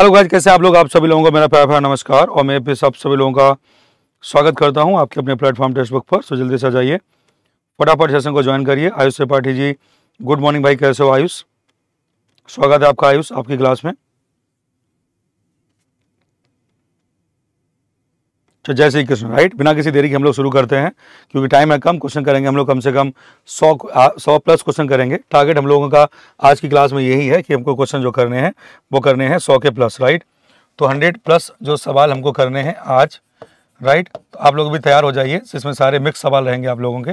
Hello guys कैसे आप लोग आप सभी लोगों का मेरा प्यार प्यार नमस्कार और मैं पे सब सभी लोगों का स्वागत करता हूं आपके अपने प्लेटफॉर्म टेक्सबुक पर सो तो जल्दी से आ जाइए फटाफट सेशन को ज्वाइन करिए आयुष त्रिपाठी जी गुड मॉर्निंग भाई कैसे हो आयुष स्वागत है आपका आयुष आपकी क्लास में तो जय श्री कृष्ण राइट बिना किसी देरी के हम लोग शुरू करते हैं क्योंकि टाइम है कम क्वेश्चन करेंगे हम लोग कम से कम सौ सौ प्लस क्वेश्चन करेंगे टारगेट हम लोगों का आज की क्लास में यही है कि हमको क्वेश्चन जो करने हैं वो करने हैं सौ के प्लस राइट तो हंड्रेड प्लस जो सवाल हमको करने हैं आज राइट तो आप लोग भी तैयार हो जाइए तो इसमें सारे मिक्स सवाल रहेंगे आप लोगों के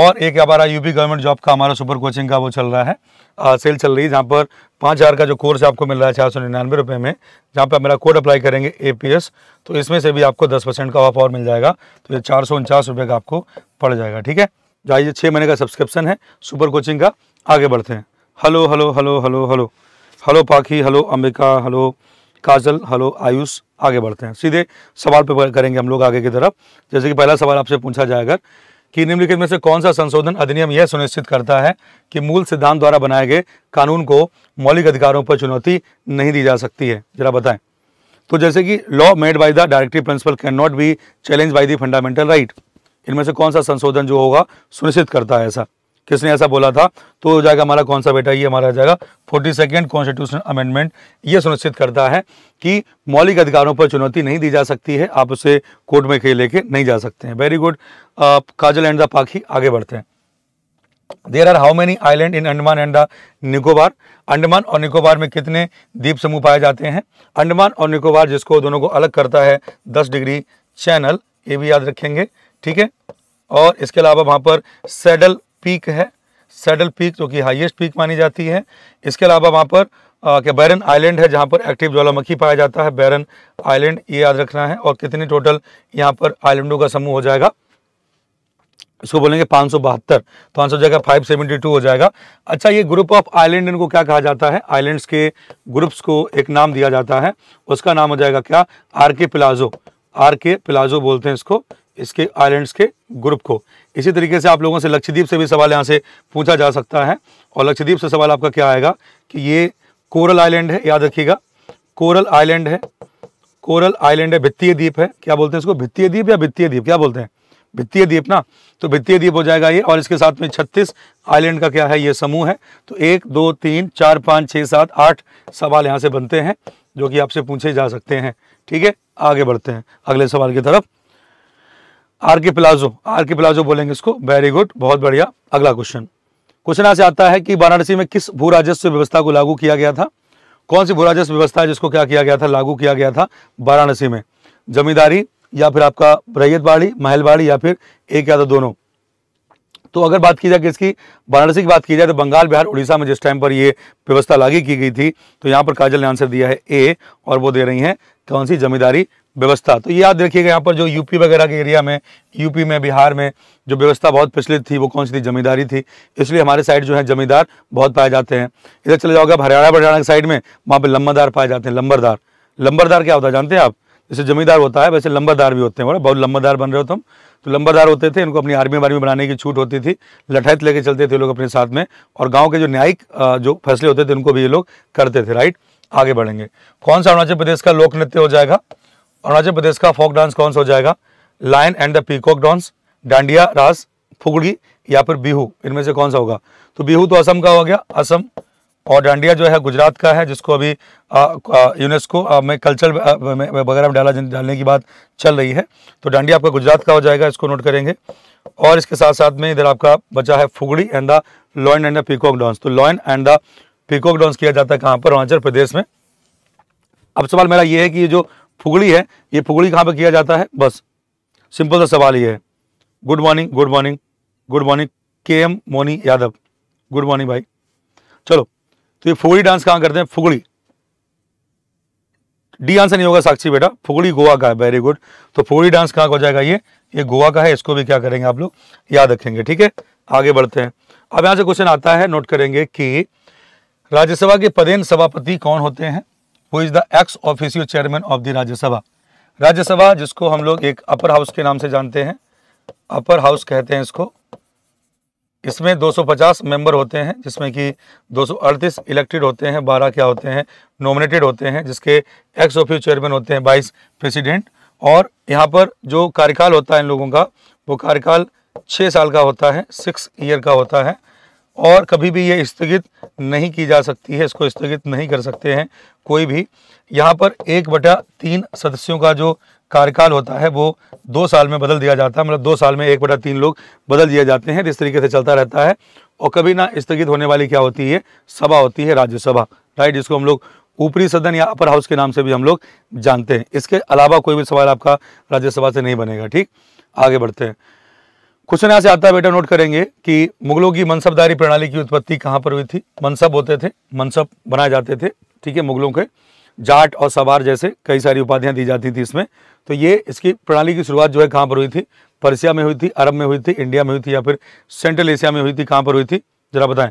और एक हमारा यूपी गवर्नमेंट जॉब का हमारा सुपर कोचिंग का वो चल रहा है आ, सेल चल रही है जहाँ पर पाँच हज़ार का जो कोर्स आपको मिल रहा है चार सौ निन्यानवे रुपये में जहाँ पर मेरा कोड अप्लाई करेंगे ए तो इसमें से भी आपको दस परसेंट का ऑफ और मिल जाएगा तो ये चार सौ उनचास रुपये का आपको पड़ जाएगा ठीक है जाइए आइए छः महीने का सब्सक्रिप्शन है सुपर कोचिंग का आगे बढ़ते हैं hello hello hello hello hello hello Pakhi hello Ambika hello Kajal hello Ayush आगे बढ़ते हैं सीधे सवाल पे करेंगे हम लोग आगे की तरफ जैसे कि पहला सवाल आपसे पूछा जाएगा कि निम्नलिखित में से कौन सा संशोधन अधिनियम यह सुनिश्चित करता है कि मूल सिद्धांत द्वारा बनाए गए कानून को मौलिक अधिकारों पर चुनौती नहीं दी जा सकती है जरा बताएं तो जैसे कि law made by the directive principle can not be challenge by the fundamental right इनमें से कौन सा संशोधन जो होगा सुनिश्चित करता है ऐसा किसने ऐसा बोला था तो हो जाएगा हमारा कौन सा बेटा ये हमारा जाएगा फोर्टी सेकेंड कॉन्स्टिट्यूशन अमेंडमेंट ये सुनिश्चित करता है कि मौलिक अधिकारों पर चुनौती नहीं दी जा सकती है आप उसे कोर्ट में कहीं लेके नहीं जा सकते हैं very good Kajal and the Pakhi आगे बढ़ते हैं there are how many island in Andaman and the Nicobar Andaman और निकोबार में कितने द्वीप समूह पाए जाते हैं अंडमान और निकोबार जिसको दोनों को अलग करता है दस डिग्री चैनल ये भी याद रखेंगे ठीक है और इसके अलावा वहाँ पर सैडल पीक है सेडल पीक जो कि हाईएस्ट पीक मानी जाती है इसके अलावा वहाँ पर क्या बैरन आइलैंड है जहाँ पर एक्टिव ज्वालामुखी पाया जाता है बैरन आइलैंड ये याद रखना है और कितने टोटल यहाँ पर आइलैंडों का समूह हो जाएगा इसको बोलेंगे पाँच सौ बहत्तर तो आंसर हो जाएगा फाइव सेवेंटी टू हो जाएगा अच्छा ये ग्रुप ऑफ आइलैंड इनको क्या कहा जाता है आइलैंड्स के ग्रुप्स को एक नाम दिया जाता है उसका नाम हो जाएगा क्या आर के प्लाजो आर के प्लाजो बोलते हैं इसको इसके आइलैंड्स के ग्रुप को इसी तरीके से आप लोगों से लक्षद्वीप से भी सवाल यहाँ से पूछा जा सकता है और लक्षद्वीप से सवाल आपका क्या आएगा कि ये कोरल आइलैंड है याद रखिएगा कोरल आइलैंड है कोरल आइलैंड है भित्तीय द्वीप है क्या बोलते हैं इसको भित्तीय द्वीप या भित्तीय द्वीप क्या बोलते हैं भित्तीय द्वीप ना तो भित्तीय द्वीप हो जाएगा ये और इसके साथ में छत्तीस आइलैंड का क्या है ये समूह है तो एक दो तीन चार पाँच छः सात आठ सवाल यहाँ से बनते हैं जो कि आपसे पूछे जा सकते हैं ठीक है आगे बढ़ते हैं अगले सवाल की तरफ आरके प्लाजो आरके प्लाजो बोलेंगे इसको वेरी गुड बहुत बढ़िया अगला क्वेश्चन क्वेश्चन यहाँ आता है कि वाराणसी में किस भू राजस्व व्यवस्था को लागू किया गया था कौन सी भू राजस्व व्यवस्था है जिसको क्या किया गया था लागू किया गया था वाराणसी में जमींदारी या फिर आपका रैयत बाड़ी महल बाड़ी या फिर एक या तो दोनों तो अगर बात की जाए किसकी वाराणसी की बात की जाए तो बंगाल बिहार उड़ीसा में जिस टाइम पर यह व्यवस्था लागू की गई थी तो यहां पर काजल ने आंसर दिया है ए और वो दे रही हैं कौन सी जमींदारी व्यवस्था तो याद रखिएगा यहाँ पर जो यूपी वगैरह के एरिया में यूपी में बिहार में जो व्यवस्था बहुत प्रचलित थी वो कौन सी थी जमींदारी थी इसलिए हमारे साइड जो है जमींदार बहुत पाए जाते हैं इधर चले जाओगे आप हरियाणा बरियाणा के साइड में वहाँ पर लम्बादार पाए जाते हैं लंबरदार लंबरदार क्या होता है जानते हैं आप जैसे जमींदार होता है वैसे लंबादार भी होते हैं बहुत लंबादार बन रहे हो तुम तो लंबादार होते थे इनको अपनी आर्मी वार्मी बनाने की छूट होती थी लठैत लेके चलते थे लोग अपने साथ में और गाँव के जो न्यायिक जो फैसले होते थे उनको भी ये लोग करते थे राइट आगे बढ़ेंगे कौन सा अरुणाचल प्रदेश का लोक नृत्य हो जाएगा अरुणाचल प्रदेश का फोक डांस कौन सा हो जाएगा lion and the peacock dance Dandiya Raas Fugdi या फिर बिहू इनमें से कौन सा होगा तो बिहू तो असम का हो गया असम और डांडिया जो है गुजरात का है जिसको अभी यूनेस्को में कल्चर वगैरह में डाला डालने की बात चल रही है तो डांडिया आपका गुजरात का हो जाएगा इसको नोट करेंगे और इसके साथ साथ में इधर आपका बचा है Fugdi and the lion and the peacock dance तो lion and the peacock dance किया जाता है कहाँ पर अरुणाचल प्रदेश में अब सवाल मेरा ये है कि ये जो फुगड़ी है ये फुगड़ी कहाँ पर किया जाता है बस सिंपल सा सवाल ये है good morning good morning good morning K M Moni Yadav good morning भाई चलो तो ये फुगड़ी डांस कहाँ करते हैं फुगड़ी डी आंसर नहीं होगा साक्षी बेटा फुगड़ी गोवा का है वेरी गुड तो फुगड़ी डांस कहाँ का हो जाएगा ये ये गोवा का है इसको भी क्या करेंगे आप लोग याद रखेंगे ठीक है आगे बढ़ते हैं अब यहाँ से क्वेश्चन आता है नोट करेंगे कि राज्यसभा के पदेन सभापति कौन होते हैं वो is the ex officio chairman of the Rajya Sabha Rajya Sabha जिसको हम लोग एक अपर हाउस के नाम से जानते हैं अपर हाउस कहते हैं इसको इसमें 250 मेंबर होते हैं जिसमें कि 238 इलेक्टेड होते हैं 12 क्या होते हैं नॉमिनेटेड होते हैं जिसके एक्स ऑफिस चेयरमैन होते हैं 22 प्रेसिडेंट और यहाँ पर जो कार्यकाल होता है इन लोगों का वो कार्यकाल छः साल का होता है सिक्स ईयर का होता है और कभी भी ये स्थगित नहीं की जा सकती है इसको स्थगित नहीं कर सकते हैं कोई भी यहाँ पर एक बटा तीन सदस्यों का जो कार्यकाल होता है वो दो साल में बदल दिया जाता है मतलब दो साल में एक बटा तीन लोग बदल दिए जाते हैं इस तरीके से चलता रहता है और कभी ना स्थगित होने वाली क्या होती है सभा होती है राज्यसभा राइट जिसको हम लोग ऊपरी सदन या अपर हाउस के नाम से भी हम लोग जानते हैं इसके अलावा कोई भी सवाल आपका राज्यसभा से नहीं बनेगा ठीक आगे बढ़ते हैं क्वेश्चन यहाँ से आता है बेटा नोट करेंगे कि मुगलों की मनसबदारी प्रणाली की उत्पत्ति कहाँ पर हुई थी मनसब होते थे मनसब बनाए जाते थे ठीक है मुगलों के जाट और सवार जैसे कई सारी उपाधियाँ दी जाती थी इसमें तो ये इसकी प्रणाली की शुरुआत जो है कहाँ पर हुई थी पर्सिया में हुई थी अरब में हुई थी इंडिया में हुई थी या फिर सेंट्रल एशिया में हुई थी कहाँ पर हुई थी जरा बताएं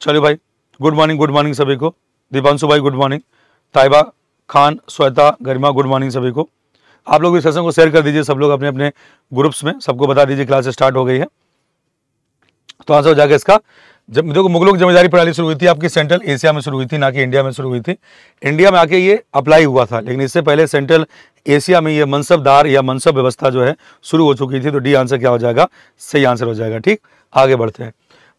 चलो भाई गुड मॉर्निंग गुड मॉर्निंग सभी को दीपांशु भाई good morning Taiba Khan Shweta Garima good morning सभी को आप लोग भी सत्संग को शेयर कर दीजिए सब लोग अपने अपने ग्रुप्स में सबको बता दीजिए क्लास स्टार्ट हो गई है तो आंसर हो जाएगा इसका जब देखो मुगलों की जमींदारी प्रणाली शुरू हुई थी आपकी सेंट्रल एशिया में शुरू हुई थी ना कि इंडिया में शुरू हुई थी इंडिया में आके ये अप्लाई हुआ था लेकिन इससे पहले सेंट्रल एशिया में ये मनसबदार या मनसब व्यवस्था जो है शुरू हो चुकी थी तो डी आंसर क्या हो जाएगा सही आंसर हो जाएगा ठीक आगे बढ़ते हैं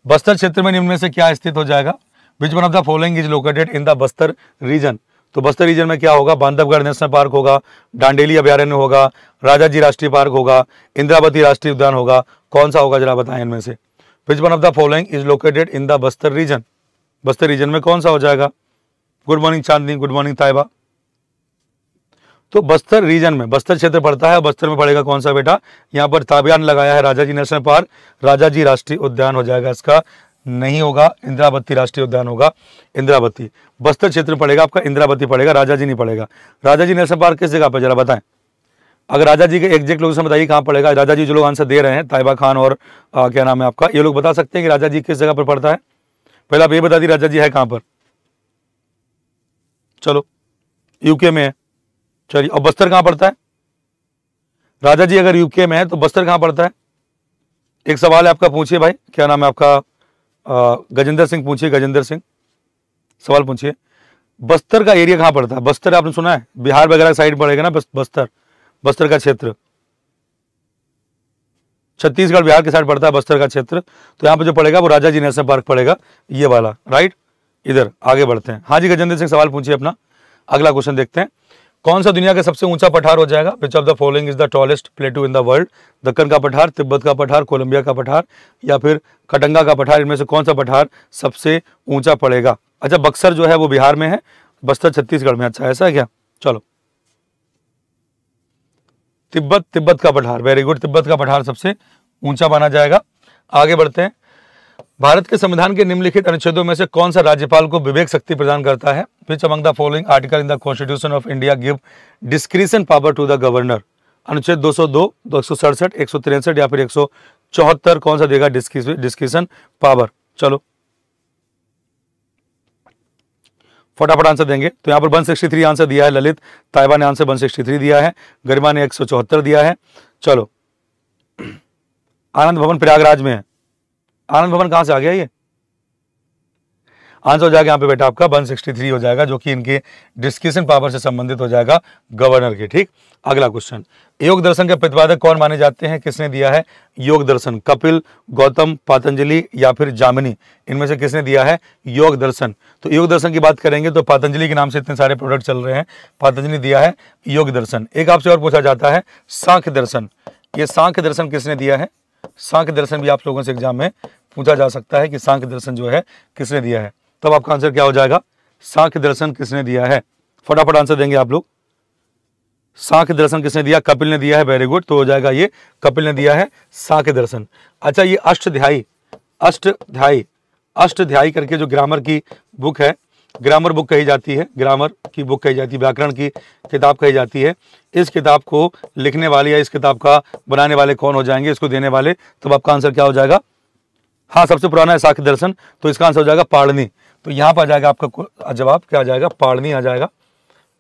बस्तर क्षेत्र में निम्न में से क्या स्थित हो जाएगा which one of the following is located in the Bastar region तो बस्तर रीजन में क्या होगा बांधवगढ़ नेशनल पार्क होगा डांडेली अभ्यारण्य होगा राजा जी राष्ट्रीय पार्क होगा इंद्रावती राष्ट्रीय उद्यान होगा कौन सा होगा जरा बताएं इनमें से which one of the following is located in the Bastar region Bastar region में कौन सा हो जाएगा good morning Chandni good morning Taiba तो बस्तर रीजन में बस्तर क्षेत्र पड़ता है बस्तर में पड़ेगा कौन सा बेटा यहाँ पर ताबियान लगाया है राजा जी नेशनल पार्क राजा जी राष्ट्रीय उद्यान हो जाएगा इसका नहीं होगा इंद्रावती राष्ट्रीय उद्यान होगा इंद्रावती बस्तर क्षेत्र पड़ेगा आपका इंद्रावती पड़ेगा राजा जी नहीं पड़ेगा राजा जी नेशनल पार्क किस जगह पर जरा बताएं अगर राजा जी के एग्जैक्ट लोकेशन बताइए कहाँ पड़ेगा राजा जी जो लोग आंसर दे रहे हैं ताइबा खान और आ, क्या नाम है आपका ये लोग बता सकते हैं कि राजा जी किस जगह पर पड़ता है पहले आप ये बता दी राजा जी है कहाँ पर चलो यूके में है चलिए और बस्तर कहाँ पड़ता है राजा जी अगर यूके में है तो बस्तर कहाँ पड़ता है एक सवाल है आपका पूछिए भाई क्या नाम है आपका गजेंद्र सिंह पूछिए गजेंद्र सिंह सवाल पूछिए बस्तर का एरिया कहाँ पड़ता है बस्तर आपने सुना है बिहार वगैरह साइड पड़ेगा ना बस, बस्तर बस्तर का क्षेत्र छत्तीसगढ़ बिहार के साइड पड़ता है बस्तर का क्षेत्र तो यहाँ पे जो पड़ेगा वो राजा जी नेशनल पार्क पड़ेगा ये वाला राइट इधर आगे बढ़ते हैं हाँ जी गजेंद्र सिंह सवाल पूछिए अपना अगला क्वेश्चन देखते हैं कौन सा दुनिया का सबसे ऊंचा पठार हो जाएगा which of the following is the tallest plateau in the world Deccan का पठार तिब्बत का पठार कोलंबिया का पठार या फिर कटंगा का पठार इनमें से कौन सा पठार सबसे ऊंचा पड़ेगा अच्छा बक्सर जो है वो बिहार में है बस्तर छत्तीसगढ़ में अच्छा ऐसा है क्या चलो तिब्बत तिब्बत का पठार वेरी गुड तिब्बत का पठार सबसे ऊंचा माना जाएगा आगे बढ़ते हैं भारत के संविधान के निम्नलिखित अनुच्छेदों में से कौन सा राज्यपाल को विवेक शक्ति प्रदान करता है which among the following article in the constitution of India give discretion power to the governor अनुच्छेद 202, दो एक सौ सड़सठ एक सौ तिरसठ या फिर एक सौ चौहत्तर कौन सा देगा डिस्क्रिशन पावर चलो फटाफट आंसर देंगे तो यहाँ पर 163 आंसर दिया है ललित ताइबा ने आंसर 163 दिया है गरिमा ने एक दिया है चलो आनंद भवन प्रयागराज में है आनंद भवन कहाँ से आ गया ये आंसर हो जाएगा यहाँ पे बेटा आपका 163 हो जाएगा जो कि इनके डिस्कशन पावर से संबंधित हो जाएगा गवर्नर के ठीक अगला क्वेश्चन योग दर्शन के प्रतिपादक कौन माने जाते हैं किसने दिया है योग दर्शन कपिल गौतम पातंजलि या फिर जामिनी इनमें से किसने दिया है योग दर्शन तो योग दर्शन की बात करेंगे तो पातंजलि के नाम से इतने सारे प्रोडक्ट चल रहे हैं पतंजलि दिया है योग दर्शन एक आपसे और पूछा जाता है सांख्य दर्शन ये सांख्य दर्शन किसने दिया है सांख्य दर्शन भी आप लोगों से एग्जाम में पूछा जा सकता है कि सांख्य दर्शन जो है किसने दिया है तब आपका आंसर क्या हो जाएगा सांख्य दर्शन किसने दिया है फटाफट आंसर देंगे आप लोग सांख्य दर्शन किसने दिया कपिल ने दिया है वेरी गुड तो हो जाएगा ये कपिल ने दिया है सांख्य दर्शन अच्छा ये अष्टध्यायी अष्टध्यायी अष्टध्यायी करके जो ग्रामर की बुक है ग्रामर बुक कही जाती है ग्रामर की बुक कही जाती है व्याकरण की किताब कही जाती है इस किताब को लिखने वाले या इस किताब का बनाने वाले कौन हो जाएंगे इसको देने वाले तो आपका आंसर क्या हो जाएगा हाँ सबसे पुराना है साक्ष्य दर्शन तो इसका आंसर हो जाएगा पाड़नी तो यहाँ पर आ जाएगा आपका जवाब क्या आ जाएगा पाड़नी आ जाएगा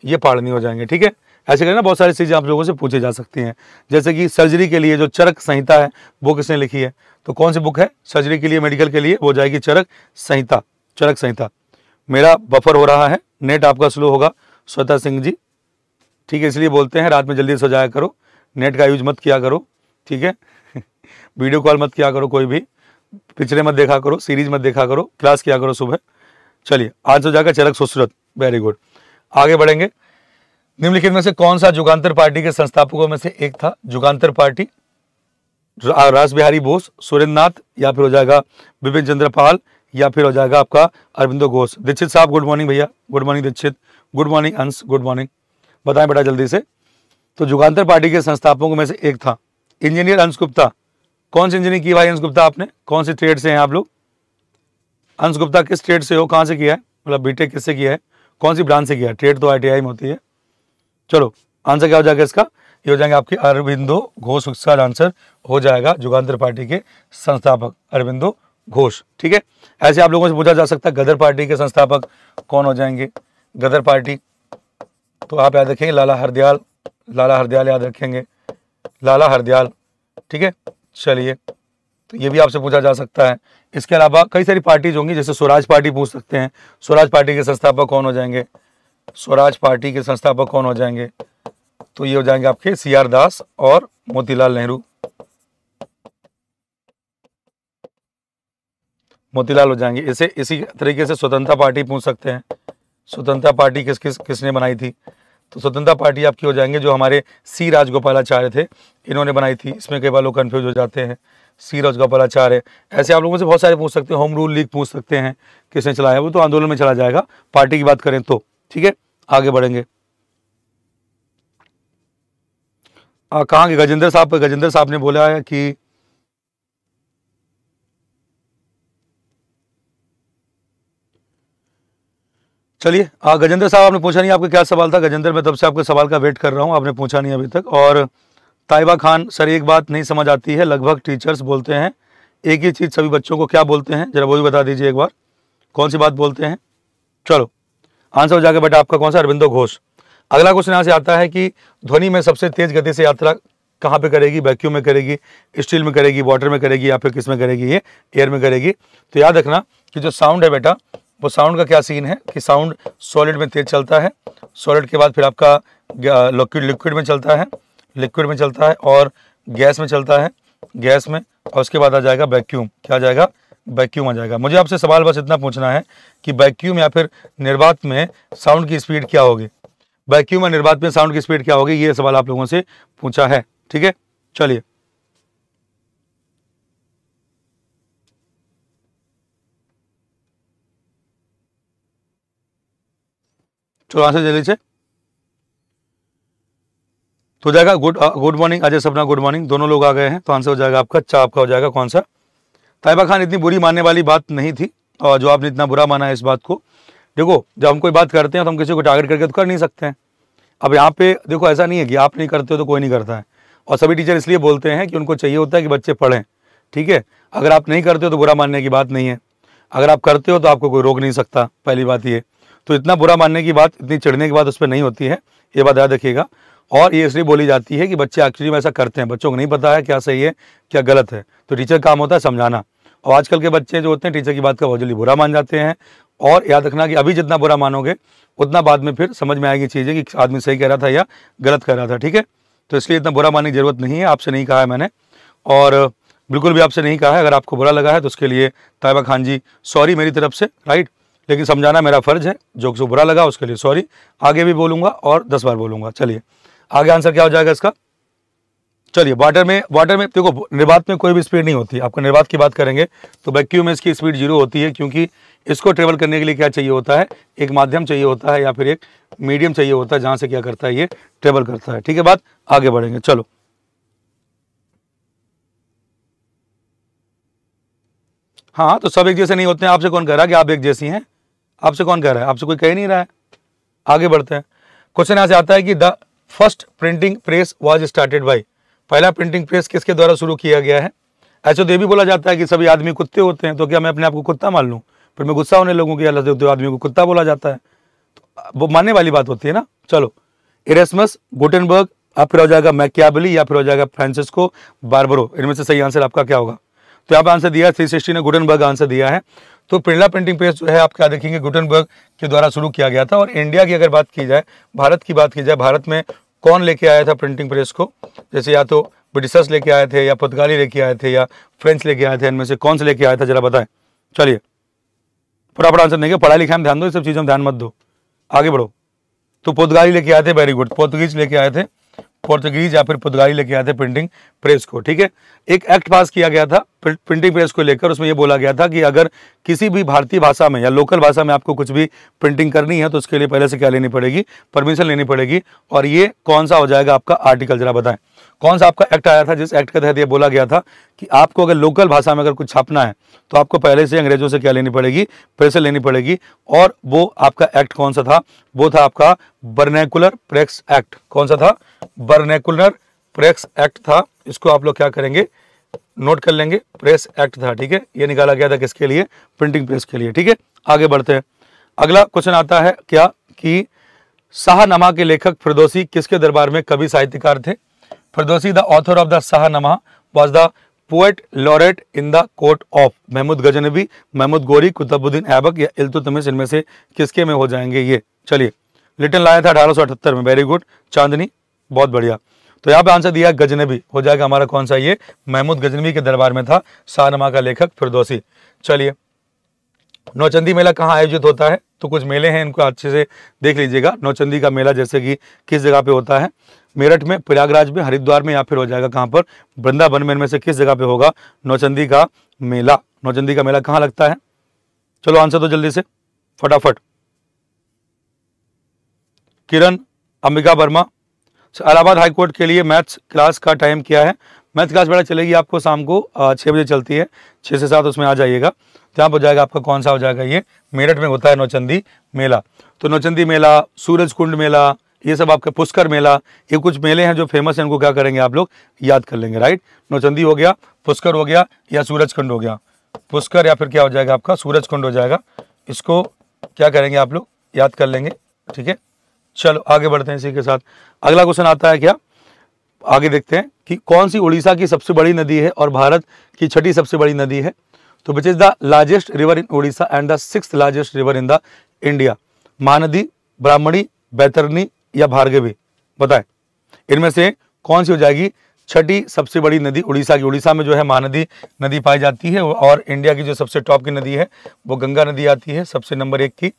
ये पाड़नी हो जाएंगे ठीक है ऐसे करें ना बहुत सारी चीज़ें आप लोगों से पूछी जा सकती हैं जैसे कि सर्जरी के लिए जो चरक संहिता है वो किसने लिखी है तो कौन सी बुक है सर्जरी के लिए मेडिकल के लिए वो जाएगी चरक संहिता चरक संहिता मेरा बफर हो रहा है नेट आपका स्लो होगा श्वेता सिंह जी ठीक है इसलिए बोलते हैं रात में जल्दी सो जाया करो नेट का यूज मत किया करो ठीक है वीडियो कॉल मत किया करो कोई भी पिछले मत देखा करो सीरीज मत देखा करो क्लास किया करो सुबह चलिए आज सो तो जाकर चरक सुसरत वेरी गुड आगे बढ़ेंगे निम्नलिखित में से कौन सा जुगांतर पार्टी के संस्थापकों में से एक था जुगांतर पार्टी रास बिहारी बोस सुरेंद्र नाथ या फिर हो जाएगा बिपिन चंद्रपाल या फिर हो जाएगा आपका अरविंदो घोष दीक्षित साहब गुड मॉर्निंग भैया good morning Dikshit good morning Ansh good morning बताएं बेटा जल्दी से तो जुगांतर पार्टी के संस्थापकों में से एक था इंजीनियर अंश गुप्ता कौन से इंजीनियरिंग की भाई अंश गुप्ता आपने कौन से ट्रेड से हैं आप लोग अंश गुप्ता किस ट्रेड से हो कहाँ से किया है मतलब बीटेक किससे किया है कौन सी ब्रांच से किया है ट्रेड तो आई में होती है चलो आंसर क्या हो जाएगा इसका ये हो जाएंगे आपके अरविंदो घोष इसका आंसर हो जाएगा जुगांतर पार्टी के संस्थापक अरविंदो घोष ठीक है ऐसे आप लोगों से पूछा जा सकता है गदर पार्टी के संस्थापक कौन हो जाएंगे गदर पार्टी तो आप याद रखेंगे लाला हरदयाल लाला हरदयाल याद रखेंगे लाला हरदयाल ठीक है चलिए तो ये भी आपसे पूछा जा सकता है इसके अलावा कई सारी पार्टीज होंगी जैसे स्वराज पार्टी पूछ सकते हैं स्वराज पार्टी के संस्थापक कौन हो जाएंगे स्वराज पार्टी के संस्थापक कौन हो जाएंगे तो ये हो जाएंगे आपके सी आर दास और मोतीलाल नेहरू मोतीलाल हो जाएंगे इसे इसी तरीके से स्वतंत्रता पार्टी पूछ सकते हैं स्वतंत्रता पार्टी किस किस किसने बनाई थी तो स्वतंत्रता पार्टी आपकी हो जाएंगे जो हमारे सी राजगोपालाचार्य थे इन्होंने बनाई थी इसमें कई बार लोग कन्फ्यूज हो जाते हैं सी राजगोपालाचार्य ऐसे आप लोगों से बहुत सारे पूछ सकते हैं होम रूल लीग पूछ सकते हैं किसने चलाया वो तो आंदोलन में चला जाएगा पार्टी की बात करें तो ठीक है आगे बढ़ेंगे कहाँ गजेंद्र साहब गजेंद्र साहब ने बोला है कि चलिए गजेंद्र साहब आपने पूछा नहीं आपका क्या सवाल था गजेंद्र मैं तब से आपके सवाल का वेट कर रहा हूँ आपने पूछा नहीं अभी तक और ताइबा खान सर एक बात नहीं समझ आती है लगभग टीचर्स बोलते हैं एक ही चीज़ सभी बच्चों को क्या बोलते हैं जरा वो भी बता दीजिए एक बार कौन सी बात बोलते हैं चलो आंसर हो जाएगा बेटा आपका कौन सा अरविंदो घोष अगला क्वेश्चन यहाँ से आता है कि ध्वनि में सबसे तेज गति से यात्रा कहाँ पे करेगी वैक्यूम में करेगी स्टील में करेगी वाटर में करेगी या फिर किस में करेगी ये एयर में करेगी तो याद रखना कि जो साउंड है बेटा वो साउंड का क्या सीन है कि साउंड सॉलिड में तेज चलता है सॉलिड के बाद फिर आपका लिक्विड लिक्विड में चलता है लिक्विड में चलता है और गैस में चलता है गैस में और उसके बाद आ जाएगा वैक्यूम क्या आ जाएगा वैक्यूम आ जाएगा मुझे आपसे सवाल बस इतना पूछना है कि वैक्यूम या फिर निर्वात में साउंड की स्पीड क्या होगी वैक्यूम और निर्वात में साउंड की स्पीड क्या होगी ये सवाल आप लोगों से पूछा है ठीक है चलिए ચોરાસી जल्दी से तो जाएगा गुड गुड मॉर्निंग अजय सपना गुड मॉर्निंग दोनों लोग आ गए हैं तो आंसर हो जाएगा आपका अच्छा आपका हो जाएगा कौन सा ताइबा खान इतनी बुरी मानने वाली बात नहीं थी और जो आपने इतना बुरा माना है इस बात को देखो जब हम कोई बात करते हैं तो हम किसी को टारगेट करके तो कर नहीं सकते हैं अब यहाँ पे देखो ऐसा नहीं है कि आप नहीं करते हो तो कोई नहीं करता है और सभी टीचर इसलिए बोलते हैं कि उनको चाहिए होता है कि बच्चे पढ़ें ठीक है अगर आप नहीं करते हो तो बुरा मानने की बात नहीं है अगर आप करते हो तो आपको कोई रोक नहीं सकता पहली बात ये तो इतना बुरा मानने की बात इतनी चढ़ने की बात उस पर नहीं होती है ये बात याद रखिएगा और ये इसलिए बोली जाती है कि बच्चे एक्चुअली में ऐसा करते हैं बच्चों को नहीं पता है क्या सही है क्या गलत है तो टीचर काम होता है समझाना और आजकल के बच्चे जो होते हैं टीचर की बात का बहुत बुरा मान जाते हैं और याद रखना कि अभी जितना बुरा मानोगे उतना बाद में फिर समझ में आएगी चीज़ें कि आदमी सही कह रहा था या गलत कह रहा था ठीक है तो इसलिए इतना बुरा मानने की ज़रूरत नहीं है आपसे नहीं कहा है मैंने और बिल्कुल भी आपसे नहीं कहा है अगर आपको बुरा लगा है तो उसके लिए तायबा खान जी सॉरी मेरी तरफ से राइट लेकिन समझाना मेरा फ़र्ज़ है जो जो बुरा लगा उसके लिए सॉरी आगे भी बोलूँगा और दस बार बोलूंगा चलिए आगे आंसर क्या हो जाएगा इसका चलिए वाटर में वाटर में देखो निर्बाध में कोई भी स्पीड नहीं होती आपको निर्बाध की बात करेंगे तो वैक्यूम में इसकी स्पीड जीरो होती है क्योंकि इसको ट्रेवल करने के लिए क्या चाहिए होता है एक माध्यम चाहिए होता है या फिर एक मीडियम चाहिए होता है जहाँ से क्या करता है ये ट्रेवल करता है ठीक है बात आगे बढ़ेंगे चलो हाँ तो सब एक जैसे नहीं होते हैं आपसे कौन कह रहा है कि आप एक जैसी हैं आपसे कौन कह रहा है आपसे कोई कह ही नहीं रहा है आगे बढ़ते हैं क्वेश्चन यहाँ से आता है कि the first printing press was started by पहला प्रिंटिंग प्रेस किसके द्वारा शुरू किया गया है ऐसे तो ये भी बोला जाता है कि सभी आदमी कुत्ते होते हैं तो क्या मैं अपने आप को कुत्ता मान लूँ फिर मैं गुस्सा होने लगूँ कि अल्लाह देवते तो आदमी को कुत्ता बोला जाता है तो वो मानने वाली बात होती है ना चलो एरेसमस गुटनबर्ग या फिर हो जाएगा मैक्याबली या फिर हो जाएगा फ्रांसिस्को बारबरो इनमें से सही आंसर आपका क्या होगा तो यहाँ पर आंसर दिया थ्री सिक्सटी ने गुटनबर्ग आंसर दिया है तो पिंडला प्रिंटिंग प्रेस जो है आप क्या देखेंगे गुटनबर्ग के द्वारा शुरू किया गया था और इंडिया की अगर बात की जाए भारत की बात की जाए भारत में कौन लेके आया था प्रिंटिंग प्रेस को जैसे या तो ब्रिटिशर्स लेके आए थे या पुर्तगाली लेके आए थे या फ्रेंच लेके आए थे इनमें से कौन से लेके आया था जरा बताएं चलिए फटाफट आंसर देंगे पढ़ाई लिखाई में ध्यान दो इस सब चीज़ों में ध्यान मत दो आगे बढ़ो तो पुर्तगाली लेके आए थे वेरी गुड पोर्तुगीज लेके आए थे पोर्तुगीज या फिर पुर्तगाली लेके आए थे प्रिंटिंग प्रेस को ठीक है एक एक्ट पास किया गया था प्रिंटिंग प्रेस को लेकर उसमें यह बोला गया था कि अगर किसी भी भारतीय भाषा में या लोकल भाषा में आपको कुछ भी प्रिंटिंग करनी है तो उसके लिए पहले से क्या लेनी पड़ेगी परमिशन लेनी पड़ेगी और ये कौन सा हो जाएगा आपका आर्टिकल जरा बताएं कौन सा आपका एक्ट आया था जिस एक्ट के तहत ये बोला गया था कि आपको अगर लोकल भाषा में अगर कुछ छापना है तो आपको पहले से अंग्रेजों से क्या लेनी पड़ेगी प्रेस लेनी पड़ेगी और वो आपका एक्ट कौन सा था वो था आपका बर्नेकुलर प्रेक्स एक्ट कौन सा था बर्नेकुलर प्रेक्स एक्ट था इसको आप लोग क्या करेंगे नोट कर लेंगे प्रेस एक्ट था ठीक है ये निकाला गया था किसके लिए प्रिंटिंग प्रेस के लिए ठीक है आगे बढ़ते हैं अगला क्वेश्चन आता है क्या कि शाहनामा के लेखक फिरदोसी किसके दरबार में कवि साहित्यकार थे Firdosi, the author of the Shahnameh was the poet laureate in the court of Mahmud Ghaznavi Mahmud Ghori Qutbuddin Aibak या इल्तुतमिश इनमें से किसके में हो जाएंगे ये चलिए लिटन लाया था अठारह में वेरी गुड चांदनी बहुत बढ़िया तो यहाँ पे आंसर दिया गजनबी हो जाएगा हमारा कौन सा ये महमूद गजनबी के दरबार में था शाहनामा का लेखक फिरदोसी चलिए नौचंदी मेला कहाँ आयोजित होता है तो कुछ मेले हैं इनको अच्छे से देख लीजिएगा नौचंदी का मेला जैसे कि किस जगह पे होता है मेरठ में प्रयागराज में हरिद्वार में या फिर हो जाएगा कहाँ पर वृंदावन में इनमें से किस जगह पे होगा नौचंदी का मेला नौचंदी का मेला कहाँ लगता है चलो आंसर दो जल्दी से फटाफट किरण अंबिका वर्मा इलाहाबाद हाईकोर्ट के लिए मैथ्स क्लास का टाइम क्या है मैथ्स क्लास बड़ा चलेगी आपको शाम को छः बजे चलती है छः से सात उसमें आ जाइएगा जहाँ पर जाएगा आपका कौन सा हो जाएगा ये मेरठ में होता है नौचंदी मेला तो नौचंदी मेला सूरज कुंड मेला ये सब आपका पुष्कर मेला ये कुछ मेले हैं जो फेमस हैं उनको क्या करेंगे आप लोग याद कर लेंगे राइट नौचंदी हो गया पुष्कर हो गया या सूरज कुंड हो गया पुष्कर या फिर क्या हो जाएगा आपका सूरज कुंड हो जाएगा इसको क्या करेंगे आप लोग याद कर लेंगे ठीक है चलो आगे बढ़ते हैं इसी के साथ अगला क्वेश्चन आता है क्या आगे देखते हैं कि कौन सी उड़ीसा की सबसे बड़ी नदी है और भारत की छठी सबसे बड़ी नदी है तो which is the largest river in Odisha and the six largest river in the India Mahanadi Brahmani Baitarani या भार्गवी बताएं इनमें से कौन सी हो जाएगी छठी सबसे बड़ी नदी उड़ीसा की उड़ीसा में जो है महानदी नदी पाई जाती है और इंडिया की जो सबसे टॉप की नदी है वो गंगा नदी आती है सबसे नंबर एक की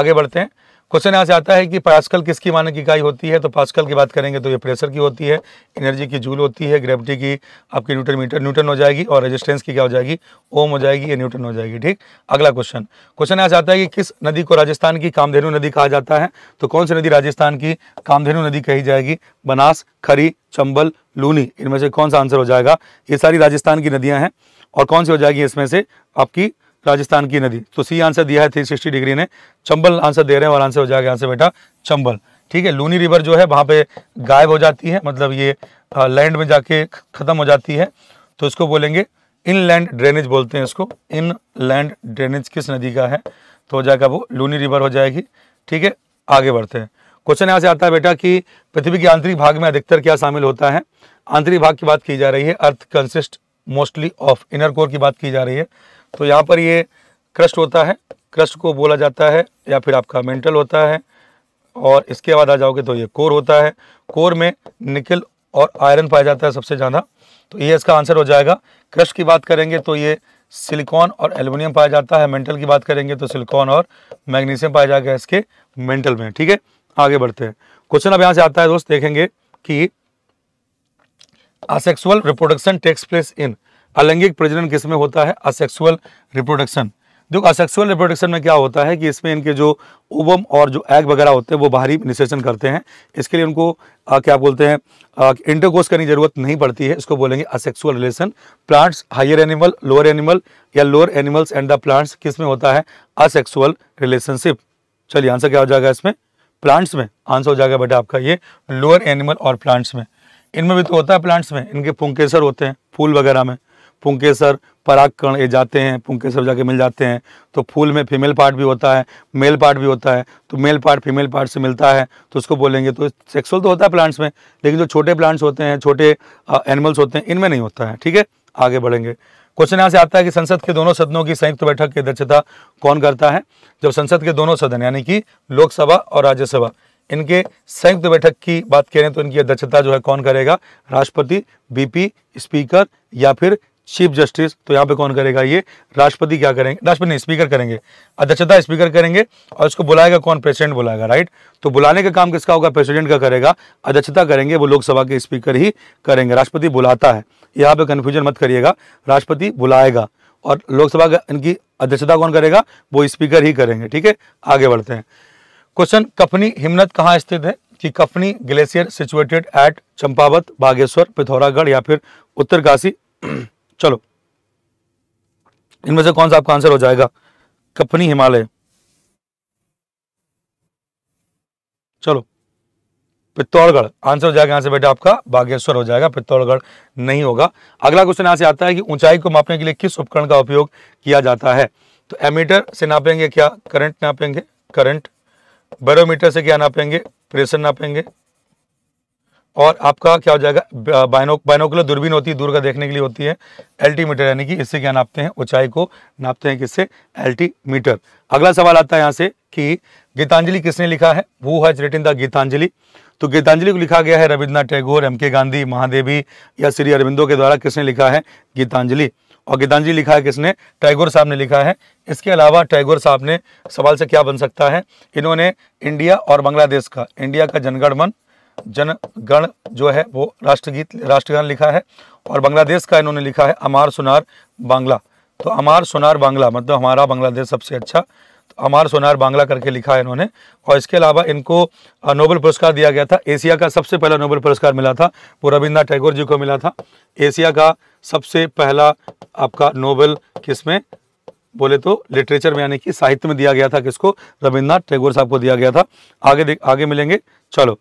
आगे बढ़ते हैं क्वेश्चन यहाँ से आता है कि पास्कल किसकी मानक इकाई होती है तो पास्कल की बात करेंगे तो ये प्रेशर की होती है एनर्जी की जूल होती है ग्रेविटी की आपकी न्यूटन मीटर न्यूटन हो जाएगी और रेजिस्टेंस की क्या हो जाएगी ओम हो जाएगी या न्यूटन हो जाएगी ठीक अगला क्वेश्चन क्वेश्चन यहाँ से आता है कि किस नदी को राजस्थान की कामधेनु नदी कहा जाता है तो कौन सी नदी राजस्थान की कामधेनु नदी कही जाएगी बनास खरी चंबल लूनी इनमें से कौन सा आंसर हो जाएगा ये सारी राजस्थान की नदियाँ हैं और कौन सी हो जाएगी इसमें से आपकी राजस्थान की नदी तो सी आंसर दिया है थ्री सिक्सटी डिग्री ने चंबल आंसर दे रहे हैं और आंसर हो जाएगा आंसर बेटा चंबल ठीक है लूनी रिवर जो है वहाँ पे गायब हो जाती है मतलब ये लैंड में जाके ख़त्म हो जाती है तो इसको बोलेंगे इन लैंड ड्रेनेज बोलते हैं इसको इन लैंड ड्रेनेज किस नदी का है तो हो जाएगा वो लूनी रिवर हो जाएगी ठीक है आगे बढ़ते हैं क्वेश्चन यहाँ से आता है बेटा कि पृथ्वी के आंतरिक भाग में अधिकतर क्या शामिल होता है आंतरिक भाग की बात की जा रही है earth consist mostly of inner core की बात की जा रही है तो यहाँ पर ये क्रस्ट होता है क्रस्ट को बोला जाता है या फिर आपका मेंटल होता है और इसके बाद आ जाओगे तो ये कोर होता है कोर में निकल और आयरन पाया जाता है सबसे ज़्यादा तो ये इसका आंसर हो जाएगा क्रस्ट की बात करेंगे तो ये सिलिकॉन और एल्युमिनियम पाया जाता है मेंटल की बात करेंगे तो सिलिकॉन और मैग्नीशियम पाया जाएगा इसके मेंटल में ठीक है आगे बढ़ते हैं क्वेश्चन अब यहाँ से आता है दोस्त देखेंगे कि asexual reproduction takes place in अलैंगिक प्रजनन किस में होता है असेक्सुअल रिप्रोडक्शन देखो असेक्सुअल रिप्रोडक्शन में क्या होता है कि इसमें इनके जो ओबम और जो एग वगैरह होते हैं वो बाहरी निषेचन करते हैं इसके लिए उनको आ, क्या बोलते हैं इंटरकोर्स करने की जरूरत नहीं पड़ती है इसको बोलेंगे asexual relation plants higher animal lower animal या lower animals and the plants किस में होता है असेक्सुअल रिलेशनशिप चलिए आंसर क्या हो जाएगा इसमें प्लांट्स में आंसर हो जाएगा बेटा आपका ये लोअर एनिमल और प्लांट्स में इनमें भी तो होता है प्लांट्स में इनके पुंकेसर होते हैं फूल वगैरह में पुंकेसर परागकण ये जाते हैं पुंकेसर जाके मिल जाते हैं तो फूल में फीमेल पार्ट भी होता है मेल पार्ट भी होता है तो मेल पार्ट फीमेल पार्ट से मिलता है तो उसको बोलेंगे तो सेक्सुअल तो होता है प्लांट्स में लेकिन जो छोटे प्लांट्स होते हैं छोटे एनिमल्स होते हैं इनमें नहीं होता है ठीक है आगे बढ़ेंगे क्वेश्चन यहाँ से आता है कि संसद के दोनों सदनों की संयुक्त बैठक की अध्यक्षता कौन करता है जब संसद के दोनों सदन यानी कि लोकसभा और राज्यसभा इनके संयुक्त बैठक की बात करें तो इनकी अध्यक्षता जो है कौन करेगा राष्ट्रपति बीपी स्पीकर या फिर चीफ जस्टिस तो यहाँ पे कौन करेगा ये राष्ट्रपति क्या करेंगे राष्ट्रपति नहीं स्पीकर करेंगे अध्यक्षता स्पीकर करेंगे और उसको बुलाएगा कौन प्रेसिडेंट बुलाएगा राइट तो बुलाने का काम किसका होगा प्रेसिडेंट का करेगा अध्यक्षता करेंगे वो लोकसभा के स्पीकर ही करेंगे राष्ट्रपति बुलाता है यहाँ पे कन्फ्यूजन मत करिएगा राष्ट्रपति बुलाएगा और लोकसभा का इनकी अध्यक्षता कौन करेगा वो स्पीकर ही करेंगे ठीक है आगे बढ़ते हैं क्वेश्चन कफनी हिमनत कहाँ स्थित है कि Kafni glacier situated at Champawat Bageshwar Pithoragarh या फिर उत्तरकाशी चलो इनमें से कौन सा आपका आंसर हो जाएगा कपनी हिमालय चलो पित्तौड़गढ़ आंसर हो जाएगा यहां से बेटा आपका बागेश्वर हो जाएगा पित्तौड़गढ़ नहीं होगा अगला क्वेश्चन यहां से आता है कि ऊंचाई को मापने के लिए किस उपकरण का उपयोग किया जाता है तो एमीटर से नापेंगे क्या करंट नापेंगे करंट बैरोमीटर से क्या नापेंगे प्रेशर नापेंगे और आपका क्या हो जाएगा बाइनो बाइनोकुलर दूरबीन होती है दूर का देखने के लिए होती है एल्टीमीटर यानी कि इससे क्या नापते हैं ऊंचाई को नापते हैं किससे एल्टीमीटर अगला सवाल आता है यहाँ से कि गीतांजलि किसने लिखा है वो हैज रिटिन द गीतांजलि तो गीतांजलि को लिखा गया है रविन्द्रनाथ टैगोर एम के गांधी महादेवी या श्री अरविंदो के द्वारा किसने लिखा है गीतांजलि और गीतांजलि लिखा है किसने टैगोर साहब ने लिखा है इसके अलावा टैगोर साहब ने सवाल से क्या बन सकता है इन्होंने इंडिया और बांग्लादेश का इंडिया का जनगणमन जनगण जो है वो राष्ट्रगीत राष्ट्रगान लिखा है और बांग्लादेश का इन्होंने लिखा है अमार सुनार बांग्ला तो अमार सोनार बांग्ला मतलब हमारा बांग्लादेश सबसे अच्छा तो अमार सोनार बांग्ला करके लिखा है इन्होंने और इसके अलावा इनको नोबेल पुरस्कार दिया गया था एशिया का सबसे पहला नोबेल पुरस्कार मिला था वो रविन्द्रनाथ टैगोर जी को मिला था एशिया का सबसे पहला आपका नोबेल किसमें बोले तो लिटरेचर में यानी कि साहित्य में दिया गया था किसको रविन्द्रनाथ टैगोर साहब को दिया गया था आगे आगे मिलेंगे चलो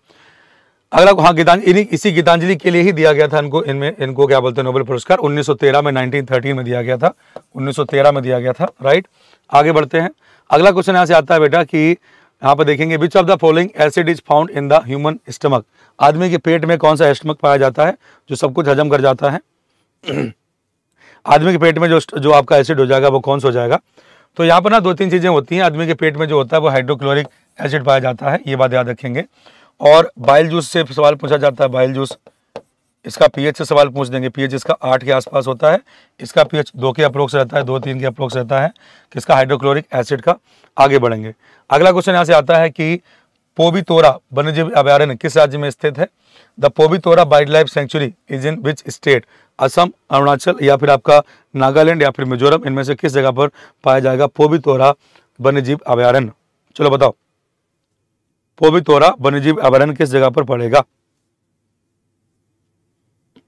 अगला हाँ गीतांजलि इसी गीतांजलि के लिए ही दिया गया था इनको इनमें इनको क्या बोलते हैं नोबेल पुरस्कार 1913 में 1913 में दिया गया था 1913 में दिया गया था राइट आगे बढ़ते हैं अगला क्वेश्चन यहाँ से आता है बेटा कि यहाँ पर देखेंगे which of the following acid is found in the human stomach आदमी के पेट में कौन सा स्टमक पाया जाता है जो सब कुछ हजम कर जाता है आदमी के पेट में जो जो आपका एसिड हो जाएगा वो कौन सा हो जाएगा तो यहाँ पर ना दो तीन चीज़ें होती हैं आदमी के पेट में जो होता है वो हाइड्रोक्लोरिक एसिड पाया जाता है ये बात याद रखेंगे और बाइल जूस से सवाल पूछा जाता है बाइल जूस इसका पीएच से सवाल पूछ देंगे पीएच इसका आठ के आसपास होता है इसका पीएच दो के अप्रोक्स रहता है दो तीन के अप्रोक्स रहता है किसका हाइड्रोक्लोरिक एसिड का आगे बढ़ेंगे अगला क्वेश्चन यहाँ से आता है कि पोबीतोरा वन्यजीव अभ्यारण्य किस राज्य में स्थित है the Pobitora wildlife sanctuary is in which state Assam Arunachal या फिर आपका नागालैंड या फिर मिजोरम इनमें से किस जगह पर पाया जाएगा पोबीतोरा वन्यजीव अभ्यारण्य चलो बताओ कोबितोरा वन्यजीव अभ्यारण्य किस जगह पर पड़ेगा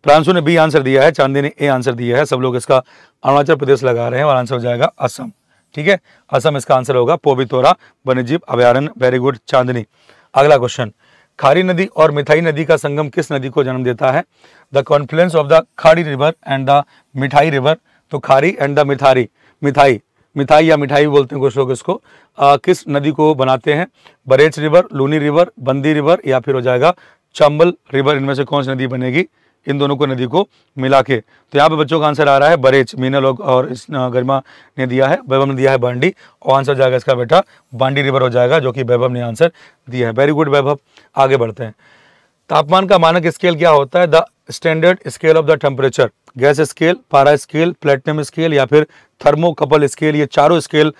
प्रांशु ने बी आंसर दिया है चांदी ने ए आंसर दिया है सब लोग इसका अरुणाचल प्रदेश लगा रहे हैं और आंसर हो जाएगा असम ठीक है असम इसका आंसर होगा पोबितोरा वन्यजीव अभ्यारण्य वेरी गुड चांदनी अगला क्वेश्चन खारी नदी और मिठाई नदी का संगम किस नदी को जन्म देता है the confluence of the Khari river and the Mithi river तो खारी एंड द मिठारी मिठाई मिठाई या मिठाई बोलते हैं कुछ लोग इसको आ, किस नदी को बनाते हैं Berach river Luni river Bandi river या फिर हो जाएगा चंबल रिवर इनमें से कौन सी नदी बनेगी इन दोनों को नदी को मिला के तो यहाँ पे बच्चों का आंसर आ रहा है बरेच मीना लोग और इस गरिमा ने दिया है वैभव ने दिया है बांडी और आंसर जाएगा इसका बेटा बांडी रिवर हो जाएगा जो कि वैभव ने आंसर दिया है वेरी गुड वैभव आगे बढ़ते हैं तापमान का मानक स्केल क्या होता है the standard scale of the temperature gas scale पारा स्केल प्लेटिनम स्केल या फिर थर्मोकपल स्केल ये चारों स्केल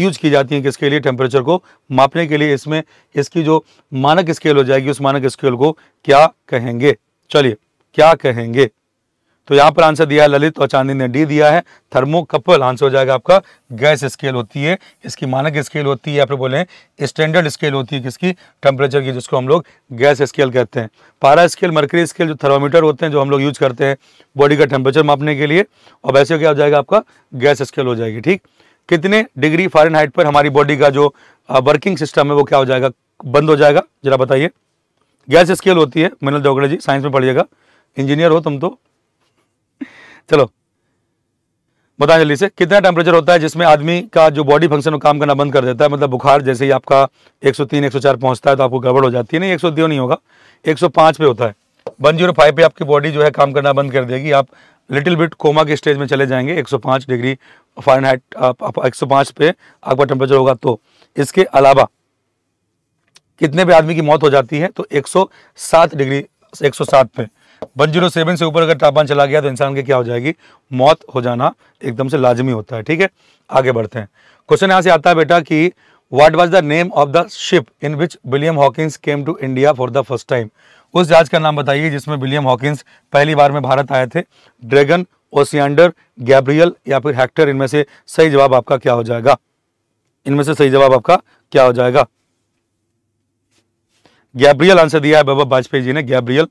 यूज की जाती हैं किसके लिए टेम्परेचर को मापने के लिए इसमें इसकी जो मानक स्केल हो जाएगी उस मानक स्केल को क्या कहेंगे चलिए क्या कहेंगे तो यहाँ पर आंसर दिया है ललित और चांदी ने डी दिया है थर्मोकपल आंसर हो जाएगा आपका गैस स्केल होती है इसकी मानक स्केल होती है फिर बोले स्टैंडर्ड स्केल होती है किसकी टेम्परेचर की जिसको हम लोग गैस स्केल कहते हैं पारा स्केल मर्करी स्केल जो थर्मोमीटर होते हैं जो हम लोग यूज करते हैं बॉडी का टेम्परेचर मापने के लिए और वैसे क्या हो जाएगा आपका गैस स्केल हो जाएगी ठीक कितने डिग्री फॉरन पर हमारी बॉडी का जो वर्किंग सिस्टम है वो क्या हो जाएगा बंद हो जाएगा जरा बताइए गैस स्केल होती है मिनल जोगड़े जी साइंस में पढ़िएगा इंजीनियर हो तुम तो चलो बताएं जल्दी से कितना टेम्परेचर होता है जिसमें आदमी का जो बॉडी फंक्शन काम करना बंद कर देता है मतलब बुखार जैसे ही आपका 103 104 पहुंचता है तो आपको गड़बड़ हो जाती है नहीं दो नहीं होगा 105 पे होता है 105 पे आपकी बॉडी जो है काम करना बंद कर देगी आप लिटिल बिट कोमा के स्टेज में चले जाएंगे एक डिग्री फाइन हाइट आप एक सौ पे आपका टेम्परेचर होगा तो इसके अलावा कितने भी आदमी की मौत हो जाती है तो एक डिग्री एक पे वन जीरो सेवन से ऊपर अगर तापमान चला गया तो इंसान के क्या हो जाएगी मौत हो जाना एकदम से लाजमी होता है ठीक है आगे बढ़ते हैं क्वेश्चन यहाँ से आता है बेटा कि what was the name of the ship in which William Hawkins came to India for the first time उस जहाज का नाम बताइए जिसमें विलियम हॉकिंस पहली बार में भारत आए थे ड्रैगन ओसियांडर गैब्रियल या फिर हैक्टर इनमें से सही जवाब आपका क्या हो जाएगा इनमें से सही जवाब आपका क्या हो जाएगा गैब्रियल आंसर दिया है बाबा वाजपेयी जी ने गैब्रियल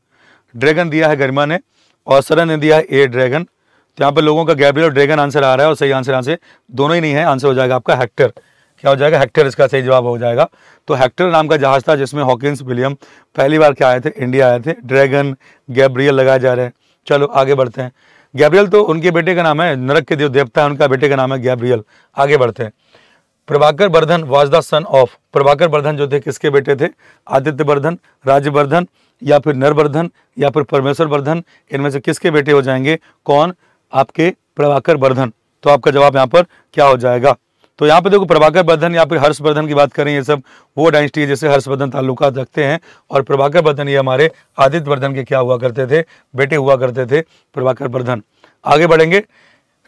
ड्रैगन दिया है गरिमा ने और सरन ने दिया है ए ड्रैगन तो यहाँ पर लोगों का गैब्रियल और ड्रैगन आंसर आ रहा है और सही आंसर यहाँ से दोनों ही नहीं है आंसर हो जाएगा आपका हैक्टर क्या हो जाएगा हेक्टर इसका सही जवाब हो जाएगा तो हेक्टर नाम का जहाज था जिसमें हॉकिंस विलियम पहली बार क्या आए थे इंडिया आए थे ड्रैगन गैब्रियल लगाए जा रहे हैं चलो आगे बढ़ते हैं गैब्रियल तो उनके बेटे का नाम है नरक के देव देवता है उनका बेटे का नाम है गैब्रियल आगे बढ़ते हैं Prabhakar Vardhan was the son of Prabhakar Vardhan जो थे किसके बेटे थे आदित्य वर्धन राज्यवर्धन या फिर नरवर्धन या फिर परमेश्वर वर्धन इनमें से किसके बेटे हो जाएंगे कौन आपके प्रभाकर वर्धन तो आपका जवाब यहाँ पर क्या हो जाएगा तो यहाँ पे देखो प्रभाकर वर्धन या फिर हर्षवर्धन की बात करें ये सब वो डायनेस्टी जैसे हर्षवर्धन ताल्लुका रखते हैं और प्रभाकर वर्धन ये हमारे आदित्य वर्धन के क्या हुआ करते थे बेटे हुआ करते थे प्रभाकर वर्धन आगे बढ़ेंगे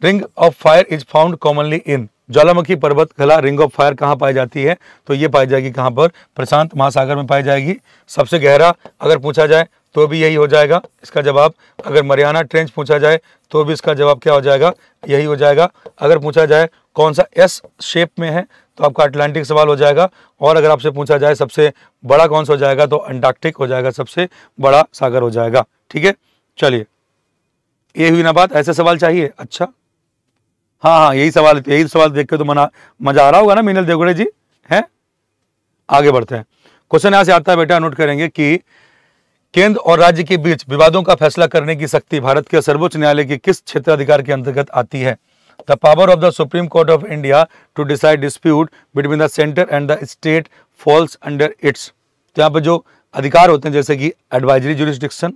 ring of fire is found commonly in ज्वालामुखी पर्वत कला रिंग ऑफ फायर कहाँ पाई जाती है तो ये पाई जाएगी कहाँ पर प्रशांत महासागर में पाई जाएगी सबसे गहरा अगर पूछा जाए तो भी यही हो जाएगा इसका जवाब अगर मरियाना ट्रेंच पूछा जाए तो भी इसका जवाब क्या हो जाएगा यही हो जाएगा अगर पूछा जाए कौन सा एस शेप में है तो आपका अटलांटिक सवाल हो जाएगा और अगर आपसे पूछा जाए सबसे बड़ा कौन सा हो जाएगा तो अंटार्कटिक हो जाएगा सबसे बड़ा सागर हो जाएगा ठीक है चलिए ये हुई ना बात ऐसे सवाल चाहिए अच्छा हाँ हाँ यही सवाल यही सवाल देख के तो मना मजा आ रहा होगा ना मीनल देवगड़े जी हैं आगे बढ़ते हैं क्वेश्चन यहां से आता है बेटा नोट करेंगे कि केंद्र और राज्य के बीच विवादों का फैसला करने की शक्ति भारत के सर्वोच्च न्यायालय के किस क्षेत्राधिकार के अंतर्गत आती है the power of the supreme court of India to decide dispute between the centre and the state falls under its यहाँ पर जो अधिकार होते हैं जैसे कि advisory jurisdiction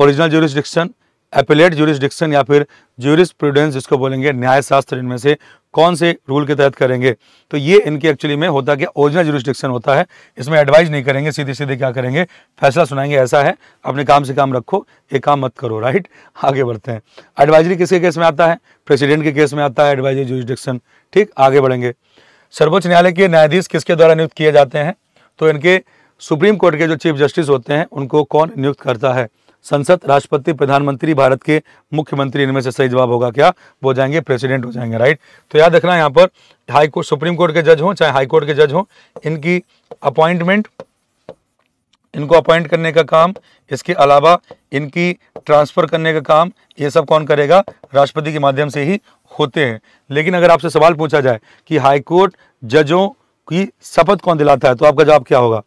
original jurisdiction appellate jurisdiction या फिर जूरिस प्रूडेंस जिसको बोलेंगे न्यायशास्त्र इनमें से कौन से रूल के तहत करेंगे तो ये इनके एक्चुअली में होता क्या ओरिजिनल ज्यूरिस्डिक्शन होता है इसमें एडवाइज नहीं करेंगे सीधे सीधे क्या करेंगे फैसला सुनाएंगे ऐसा है अपने काम से काम रखो ये काम मत करो राइट आगे बढ़ते हैं एडवाइजरी किसके केस में आता है प्रेसिडेंट के केस में आता है एडवाइजरी ज्यूरिस्डिक्शन ठीक आगे बढ़ेंगे सर्वोच्च न्यायालय के न्यायाधीश किसके द्वारा नियुक्त किए जाते हैं तो इनके सुप्रीम कोर्ट के जो चीफ जस्टिस होते हैं उनको कौन नियुक्त करता है संसद राष्ट्रपति प्रधानमंत्री भारत के मुख्यमंत्री इनमें से सही जवाब होगा क्या वो जाएंगे प्रेसिडेंट हो जाएंगे राइट तो याद रखना यहाँ पर हाई कोर्ट सुप्रीम कोर्ट के जज हों चाहे हाई कोर्ट के जज हों इनकी अपॉइंटमेंट इनको अपॉइंट करने का काम इसके अलावा इनकी ट्रांसफ़र करने का काम ये सब कौन करेगा राष्ट्रपति के माध्यम से ही होते हैं लेकिन अगर आपसे सवाल पूछा जाए कि हाई कोर्ट जजों की शपथ कौन दिलाता है तो आपका जवाब क्या होगा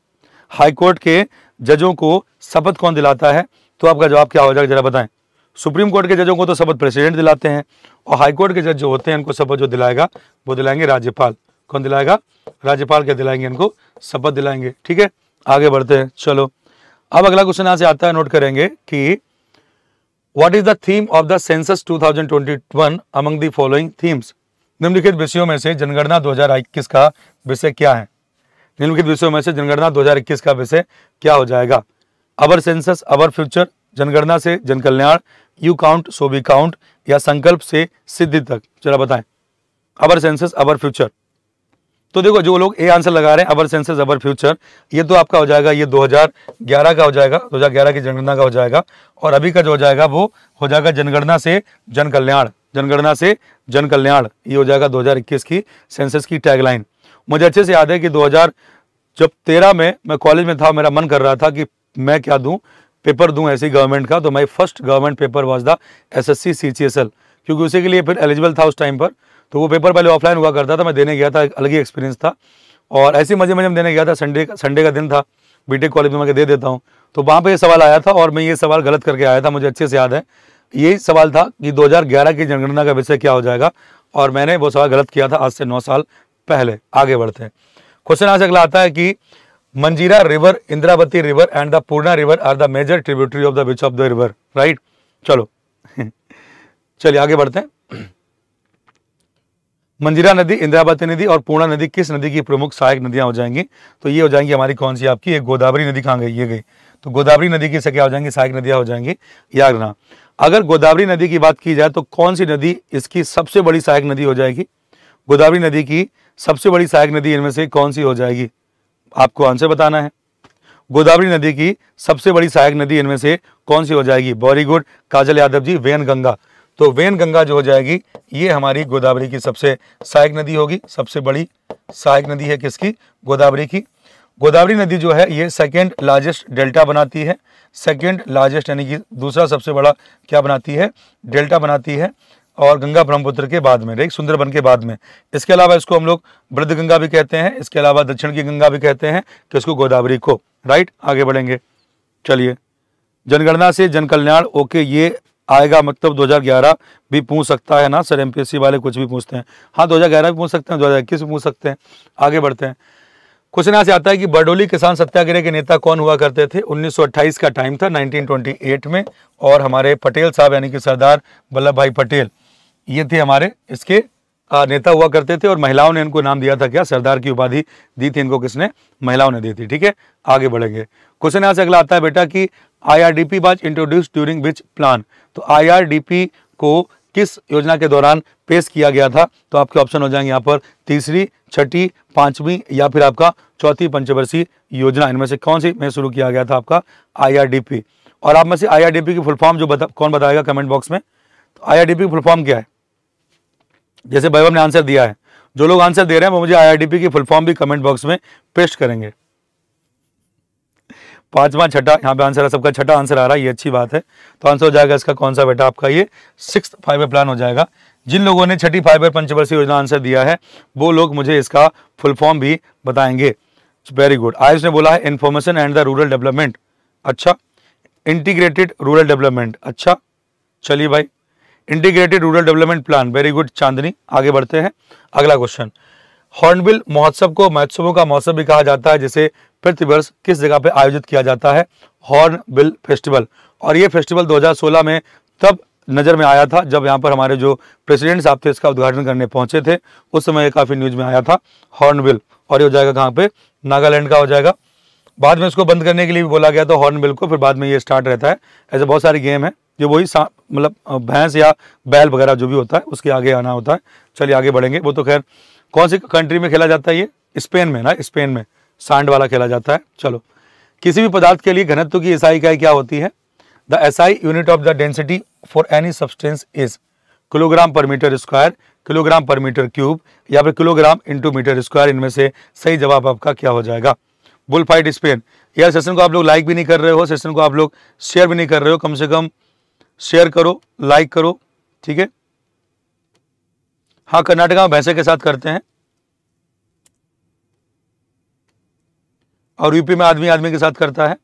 हाई कोर्ट के जजों को शपथ कौन दिलाता है तो आपका जवाब क्या हो जाएगा जरा बताएं सुप्रीम कोर्ट के जजों को तो शपथ प्रेसिडेंट दिलाते हैं और हाईकोर्ट के जज जो होते हैं इनको शपथ जो दिलाएगा वो दिलाएंगे राज्यपाल कौन दिलाएगा राज्यपाल क्या दिलाएंगे इनको शपथ दिलाएंगे ठीक है आगे बढ़ते हैं चलो अब अगला क्वेश्चन यहाँ से आता है नोट करेंगे कि what is the theme of the census 2021 among the following themes निम्नलिखित विषयों में से जनगणना इक्कीस का विषय क्या है निम्नलिखित विषयों में से जनगणना 2021 का विषय क्या हो जाएगा अवर सेंसस अवर फ्यूचर जनगणना से जनकल्याण you count so we count या संकल्प से सिद्धि तक चला बताएं अवर सेंसस अवर फ्यूचर तो देखो जो लोग ए आंसर लगा रहे हैं अवर सेंसस अवर फ्यूचर ये तो आपका हो जाएगा ये 2011 का हो जाएगा 2011 की जनगणना का हो जाएगा और अभी का जो हो जाएगा वो हो जाएगा जनगणना से जनकल्याण जनगणना से जनकल्याण ये हो जाएगा 2021 की सेंसस की टैगलाइन मुझे अच्छे से याद है कि 2000 जब 13 में मैं कॉलेज में था मेरा मन कर रहा था कि मैं क्या दूँ पेपर दूँ ऐसी गवर्नमेंट का तो my first government paper was the S S C C C S L क्योंकि उसी के लिए फिर एलिजिबल था उस टाइम पर तो वो पेपर पहले ऑफलाइन हुआ करता था मैं देने गया था एक अलग ही एक्सपीरियंस था और ऐसे मजे मजे में देने गया था संडे का संडे का दिन था बीटेक कॉलेज में मैं दे देता हूँ तो वहाँ पर ये सवाल आया था और मैं ये सवाल गलत करके आया था मुझे अच्छे से याद है यही सवाल था कि 2011 की जनगणना का विषय क्या हो जाएगा और मैंने वो सवाल गलत किया था आज से नौ साल पहले आगे बढ़ते हैं क्वेश्चन आज अगला आता है कि Manjira River, Indravati River and the Purna River are the major tributary of the which of the river, right? चलो चलिए आगे बढ़ते हैं मंजीरा नदी इंदिरावती नदी और पूर्णा नदी किस नदी की प्रमुख सहायक नदियां हो जाएंगी तो ये हो जाएंगी हमारी कौन सी आपकी एक गोदावरी नदी कहां गई ये गई तो गोदावरी नदी की से क्या हो जाएंगी सहायक नदियां हो जाएंगी याद रखना अगर गोदावरी नदी की बात की जाए तो कौन सी नदी इसकी सबसे बड़ी सहायक नदी हो जाएगी गोदावरी नदी की सबसे बड़ी सहायक नदी इनमें से कौन सी हो जाएगी आपको आंसर बताना है गोदावरी नदी की सबसे बड़ी सहायक नदी इनमें से कौन सी हो जाएगी very good Kajal Yadav ji Wainganga तो वेन गंगा जो हो जाएगी ये हमारी गोदावरी की सबसे सहायक नदी होगी सबसे बड़ी सहायक नदी है किसकी गोदावरी की गोदावरी नदी जो है ये सेकेंड लार्जेस्ट डेल्टा बनाती है सेकेंड लार्जेस्ट यानी कि दूसरा सबसे बड़ा क्या बनाती है डेल्टा बनाती है और गंगा ब्रह्मपुत्र के बाद में ठीक सुंदरबन के बाद में इसके अलावा इसको हम लोग वृद्ध गंगा भी कहते हैं इसके अलावा दक्षिण की गंगा भी कहते हैं तो इसको गोदावरी को राइट आगे बढ़ेंगे चलिए जनगणना से जनकल्याण ओके ये आएगा मतलब 2011 भी पूछ सकता है ना सर एमपीएससी वाले कुछ भी पूछते हैं हाँ 2011 भी पूछ सकते हैं 2021 भी पूछ सकते हैं आगे बढ़ते हैं क्वेश्चन ऐसे से आता है कि बरडोली किसान सत्याग्रह के नेता कौन हुआ करते थे 1928 का टाइम था 1928 में और हमारे पटेल साहब यानी कि सरदार वल्लभ भाई पटेल ये थे हमारे इसके नेता हुआ करते थे और महिलाओं ने इनको नाम दिया था क्या सरदार की उपाधि दी थी इनको किसने महिलाओं ने दी थी ठीक है आगे बढ़ेंगे क्वेश्चन यहाँ से अगला आता है बेटा कि IRDP was introduce during which plan तो आईआरडीपी को किस योजना के दौरान पेश किया गया था तो आपके ऑप्शन हो जाएंगे यहाँ पर तीसरी छठी पांचवी या फिर आपका चौथी पंचवर्षीय योजना इनमें से कौन सी में शुरू किया गया था आपका पी और आप में से पी की फुल फॉर्म जो बता, कौन बताएगा कमेंट बॉक्स में तो आईआरडीपी की फुल फॉर्म क्या है जैसे भाई ने आंसर दिया है जो लोग आंसर दे रहे हैं वो मुझे आईआरडीपी की फुल फॉर्म भी कमेंट बॉक्स में पेस्ट करेंगे पांचवा छठा यहाँ पे आंसर है सबका छठा आंसर आ रहा है ये अच्छी बात है तो आंसर हो जाएगा इसका कौन सा बेटा आपका ये सिक्स फाइबर प्लान हो जाएगा जिन लोगों ने छठी फाइबर पंचवर्षीय योजना आंसर दिया है वो लोग मुझे इसका फुल फॉर्म भी बताएंगे वेरी गुड आयुष ने बोला है information and the rural development अच्छा इंटीग्रेटेड रूरल डेवलपमेंट अच्छा चलिए भाई integrated rural development plan very good Chandni आगे बढ़ते हैं अगला क्वेश्चन हॉर्नबिल महोत्सव को महोत्सवों का महोत्सव भी कहा जाता है जिसे प्रतिवर्ष किस जगह पर आयोजित किया जाता है हॉर्नबिल फेस्टिवल और ये फेस्टिवल 2016 में तब नज़र में आया था जब यहाँ पर हमारे जो प्रेसिडेंट साहब थे इसका उद्घाटन करने पहुंचे थे उस समय काफ़ी न्यूज़ में आया था हॉर्नबिल और ये हो जाएगा कहाँ पे नागालैंड का हो जाएगा बाद में उसको बंद करने के लिए भी बोला गया था बिल को फिर बाद में ये स्टार्ट रहता है ऐसे बहुत सारे गेम है जो वही मतलब भैंस या बैल वगैरह जो भी होता है उसके आगे आना होता है चलिए आगे बढ़ेंगे वो तो खैर कौन सी कंट्री में खेला जाता है ये स्पेन में ना स्पेन में सांड वाला खेला जाता है चलो किसी भी पदार्थ के लिए घनत्व की एसआई इकाई क्या होती है the SI unit of the density for any substance is kilogram per metre square kilogram per metre cube या फिर किलोग्राम इंटू मीटर स्क्वायर इनमें से सही जवाब आपका क्या हो जाएगा बुल फाइट स्पेन यार सेशन को आप लोग लाइक भी नहीं कर रहे हो सेशन को आप लोग शेयर भी नहीं कर रहे हो कम से कम शेयर करो लाइक करो ठीक है हाँ कर्नाटका में भैंसे के साथ करते हैं और यूपी में आदमी आदमी के साथ करता है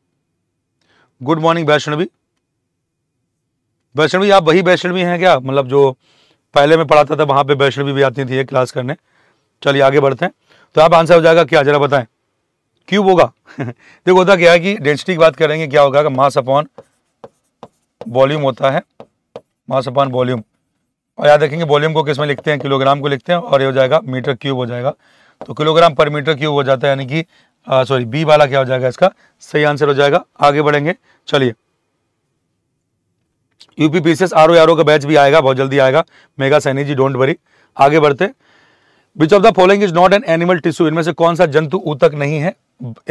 गुड मॉर्निंग वैष्णवी वैष्णवी आप वही वैष्णवी हैं क्या मतलब जो पहले मैं पढ़ाता था वहां पे वैष्णवी भी आती थी क्लास करने चलिए आगे बढ़ते हैं तो आप आंसर हो जाएगा क्या जरा बताएं क्यूब होगा देखो होता क्या है कि डेंसिटी की बात करेंगे क्या होगा मास अपॉन वॉल्यूम होता है मास अपॉन वॉल्यूम और याद रखेंगे वॉल्यूम को किसमें लिखते हैं किलोग्राम को लिखते हैं और ये हो जाएगा मीटर क्यूब हो जाएगा तो किलोग्राम पर मीटर क्यूब हो जाता है यानी कि सॉरी बी वाला क्या हो जाएगा इसका सही आंसर हो जाएगा आगे बढ़ेंगे चलिए यूपी पीसीएस आर ओ का बैच भी आएगा बहुत जल्दी आएगा मेगा सैनी जी डोंट वरी आगे बढ़ते which of the following is not an animal tissue इनमें से कौन सा जंतु ऊतक नहीं है